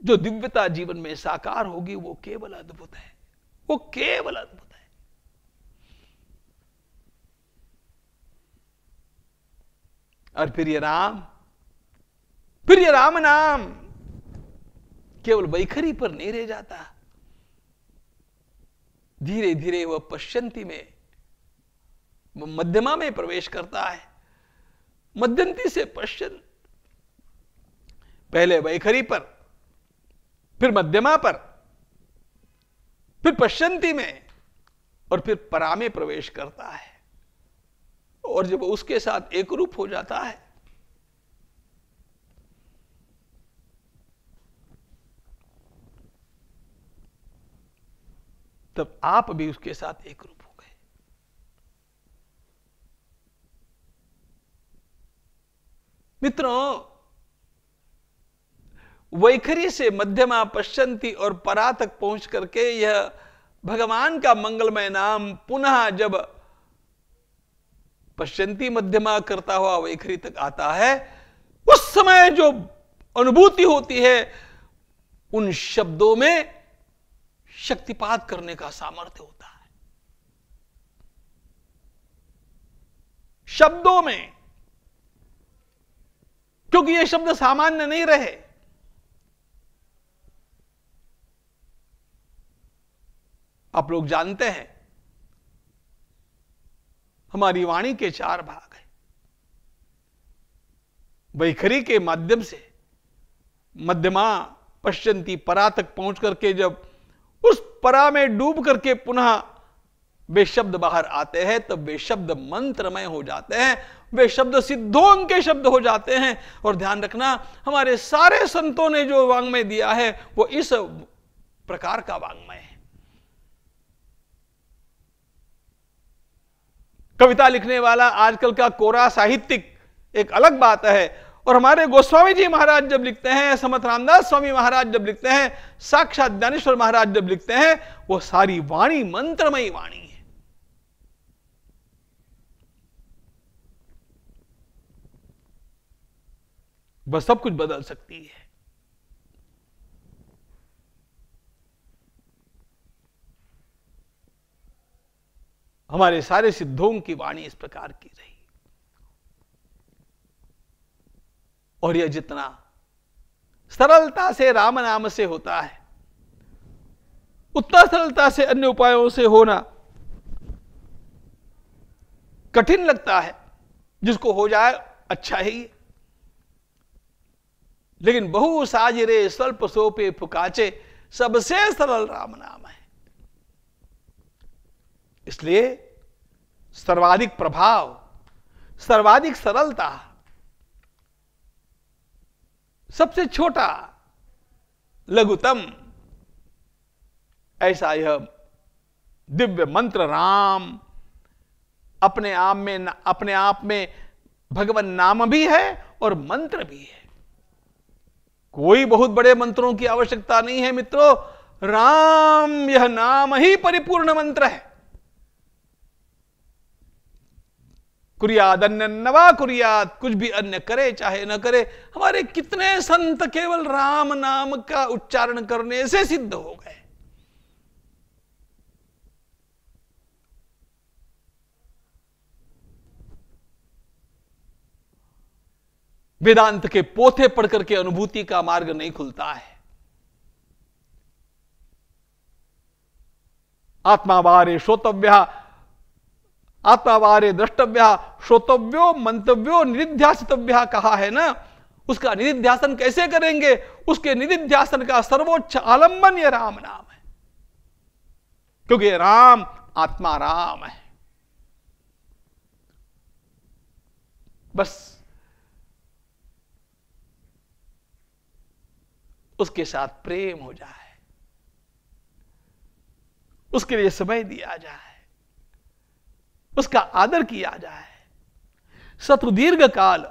जो दिव्यता जीवन में साकार होगी वो केवल अद्भुत है वो केवल अद्भुत है और फिर ये राम फिर ये राम नाम केवल वैखरी पर नहीं रह जाता धीरे धीरे वह पश्चंती में मध्यमा में प्रवेश करता है मध्यंती से पश्चन पहले वैखरी पर फिर मध्यमा पर फिर पश्चंती में और फिर परा में प्रवेश करता है और जब उसके साथ एक रूप हो जाता है तब आप भी उसके साथ एक रूप हो गए मित्रों वैखरी से मध्यमा पश्चंती और परा तक पहुंच करके यह भगवान का मंगलमय नाम पुनः जब पश्चंती मध्यमा करता हुआ वैखरी तक आता है उस समय जो अनुभूति होती है उन शब्दों में शक्तिपात करने का सामर्थ्य होता है शब्दों में क्योंकि ये शब्द सामान्य नहीं रहे आप लोग जानते हैं हमारी वाणी के चार भाग हैं वैखरी के माध्यम से मध्यमा पश्चंती परा तक पहुंच करके जब परा में डूब करके पुनः वे शब्द बाहर आते हैं तो वे शब्द मंत्रमय हो जाते हैं वे शब्द सिद्धों के शब्द हो जाते हैं और ध्यान रखना हमारे सारे संतों ने जो वांग्मय दिया है वो इस प्रकार का वांग्मय है कविता लिखने वाला आजकल का कोरा साहित्यिक एक अलग बात है और हमारे गोस्वामी जी महाराज जब लिखते हैं समत रामदास स्वामी महाराज जब लिखते हैं साक्षात ज्ञानेश्वर महाराज जब लिखते हैं वो सारी वाणी मंत्रमयी वाणी है बस सब कुछ बदल सकती है हमारे सारे सिद्धों की वाणी इस प्रकार की रही और यह जितना सरलता से राम नाम से होता है उतना सरलता से अन्य उपायों से होना कठिन लगता है जिसको हो जाए अच्छा ही है लेकिन बहु साजिरे स्वल्प सोपे फुकाचे सबसे सरल राम नाम है इसलिए सर्वाधिक प्रभाव सर्वाधिक सरलता सबसे छोटा लघुतम ऐसा यह दिव्य मंत्र राम अपने आप में अपने आप में भगवान नाम भी है और मंत्र भी है कोई बहुत बड़े मंत्रों की आवश्यकता नहीं है मित्रों राम यह नाम ही परिपूर्ण मंत्र है कुरियाद अन्य नवा कुरियाद कुछ भी अन्य करे चाहे न करे हमारे कितने संत केवल राम नाम का उच्चारण करने से सिद्ध हो गए वेदांत के पोथे पढ़कर के अनुभूति का मार्ग नहीं खुलता है आत्मा बारे श्रोतव्या आत्मावारे द्रष्टव्य श्रोतव्यो मंतव्यो निधिध्यासितव्य कहा है ना उसका निधिध्यासन कैसे करेंगे उसके निधिध्यासन का सर्वोच्च आलंबन ये राम नाम है क्योंकि राम आत्मा राम है बस उसके साथ प्रेम हो जाए उसके लिए समय दिया जाए उसका आदर किया जाए शत्रुदीर्घ काल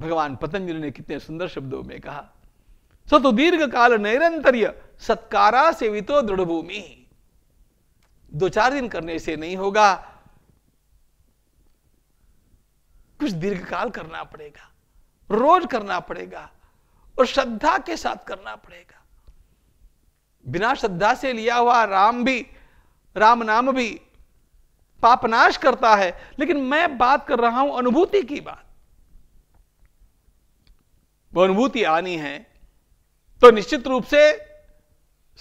भगवान पतंजलि ने कितने सुंदर शब्दों में कहा दीर्घ काल नैरंतर्य सत्कारा सेवितो दृढ़ भूमि दो चार दिन करने से नहीं होगा कुछ दीर्घ काल करना पड़ेगा रोज करना पड़ेगा और श्रद्धा के साथ करना पड़ेगा बिना श्रद्धा से लिया हुआ राम भी राम नाम भी पापनाश करता है लेकिन मैं बात कर रहा हूं अनुभूति की बात वो अनुभूति आनी है तो निश्चित रूप से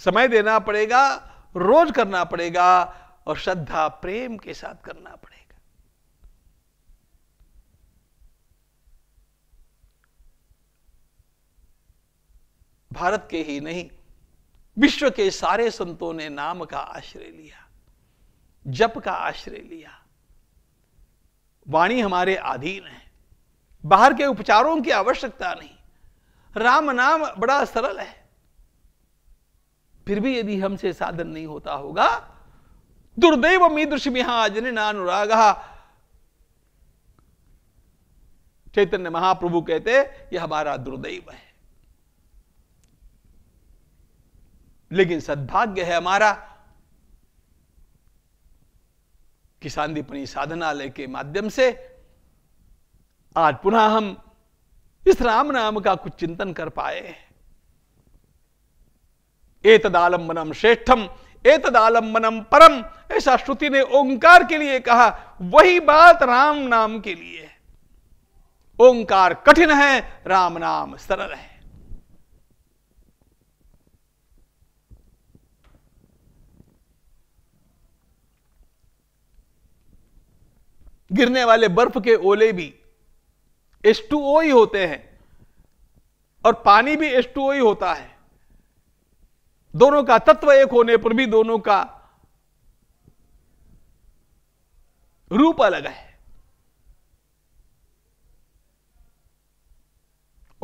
समय देना पड़ेगा रोज करना पड़ेगा और श्रद्धा प्रेम के साथ करना पड़ेगा भारत के ही नहीं विश्व के सारे संतों ने नाम का आश्रय लिया जप का आश्रय लिया वाणी हमारे अधीन है बाहर के उपचारों की आवश्यकता नहीं राम नाम बड़ा सरल है फिर भी यदि हमसे साधन नहीं होता होगा दुर्दैव मीदृश मिहा जन अनुराग चैतन्य महाप्रभु कहते यह हमारा दुर्दैव है लेकिन सद्भाग्य है हमारा कि सांदीपनी साधनालय के माध्यम से आज पुनः हम इस राम नाम का कुछ चिंतन कर पाए एतदालंबनम श्रेष्ठम एतदालंबनम परम ऐसा श्रुति ने ओंकार के लिए कहा वही बात राम नाम के लिए ओंकार कठिन है राम नाम सरल है गिरने वाले बर्फ के ओले भी ओ ही होते हैं और पानी भी एस ओ ही होता है दोनों का तत्व एक होने पर भी दोनों का रूप अलग है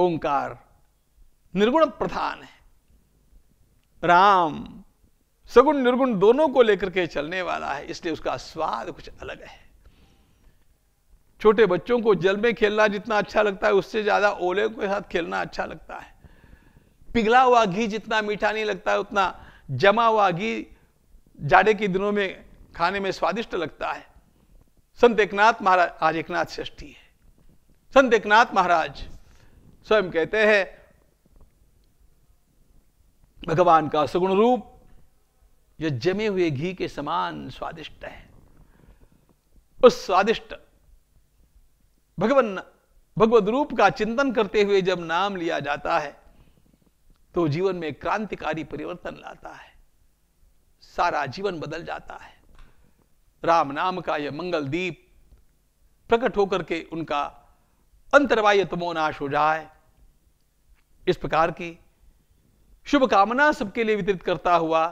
ओंकार निर्गुण प्रधान है राम सगुण निर्गुण दोनों को लेकर के चलने वाला है इसलिए उसका स्वाद कुछ अलग है छोटे बच्चों को जल में खेलना जितना अच्छा लगता है उससे ज्यादा ओले के साथ खेलना अच्छा लगता है पिघला हुआ घी जितना मीठा नहीं लगता है उतना जमा हुआ घी जाड़े के दिनों में खाने में स्वादिष्ट लगता है संत एकनाथ महाराज आज एकनाथ षष्ठी है संत एकनाथ महाराज स्वयं कहते हैं भगवान का सुगुण रूप यह जमे हुए घी के समान स्वादिष्ट है उस स्वादिष्ट भगवान भगवत रूप का चिंतन करते हुए जब नाम लिया जाता है तो जीवन में क्रांतिकारी परिवर्तन लाता है सारा जीवन बदल जाता है राम नाम का यह मंगल दीप प्रकट होकर के उनका अंतर्वाय तमोनाश हो जाए इस प्रकार की शुभकामना सबके लिए वितरित करता हुआ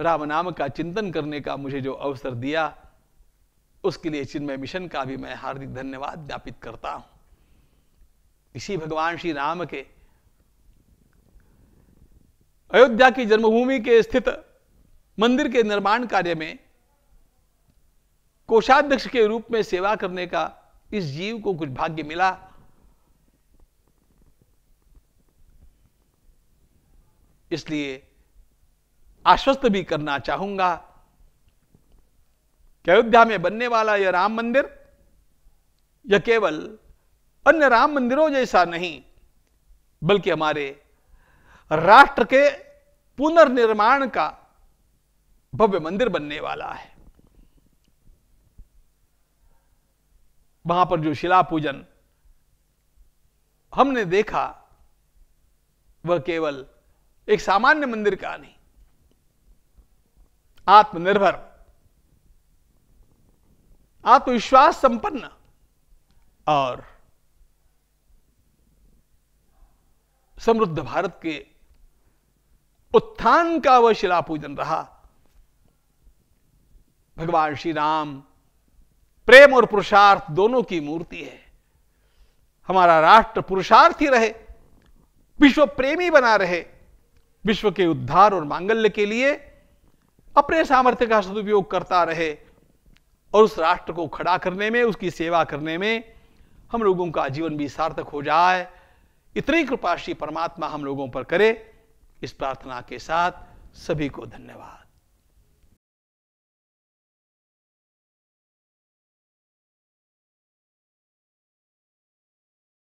राम नाम का चिंतन करने का मुझे जो अवसर दिया उसके लिए चिन्मय मिशन का भी मैं हार्दिक धन्यवाद ज्ञापित करता हूं इसी भगवान श्री राम के अयोध्या की जन्मभूमि के स्थित मंदिर के निर्माण कार्य में कोषाध्यक्ष के रूप में सेवा करने का इस जीव को कुछ भाग्य मिला इसलिए आश्वस्त भी करना चाहूंगा कि अयोध्या में बनने वाला यह राम मंदिर यह केवल अन्य राम मंदिरों जैसा नहीं बल्कि हमारे राष्ट्र के पुनर्निर्माण का भव्य मंदिर बनने वाला है वहां पर जो शिला पूजन हमने देखा वह केवल एक सामान्य मंदिर का नहीं आत्मनिर्भर आत्मविश्वास संपन्न और समृद्ध भारत के उत्थान का वह शिला पूजन रहा भगवान श्री राम प्रेम और पुरुषार्थ दोनों की मूर्ति है हमारा राष्ट्र पुरुषार्थ ही रहे विश्व प्रेमी बना रहे विश्व के उद्धार और मांगल्य के लिए अपने सामर्थ्य का सदुपयोग करता रहे और उस राष्ट्र को खड़ा करने में उसकी सेवा करने में हम लोगों का जीवन भी सार्थक हो जाए इतनी कृपाशी परमात्मा हम लोगों पर करे इस प्रार्थना के साथ सभी को धन्यवाद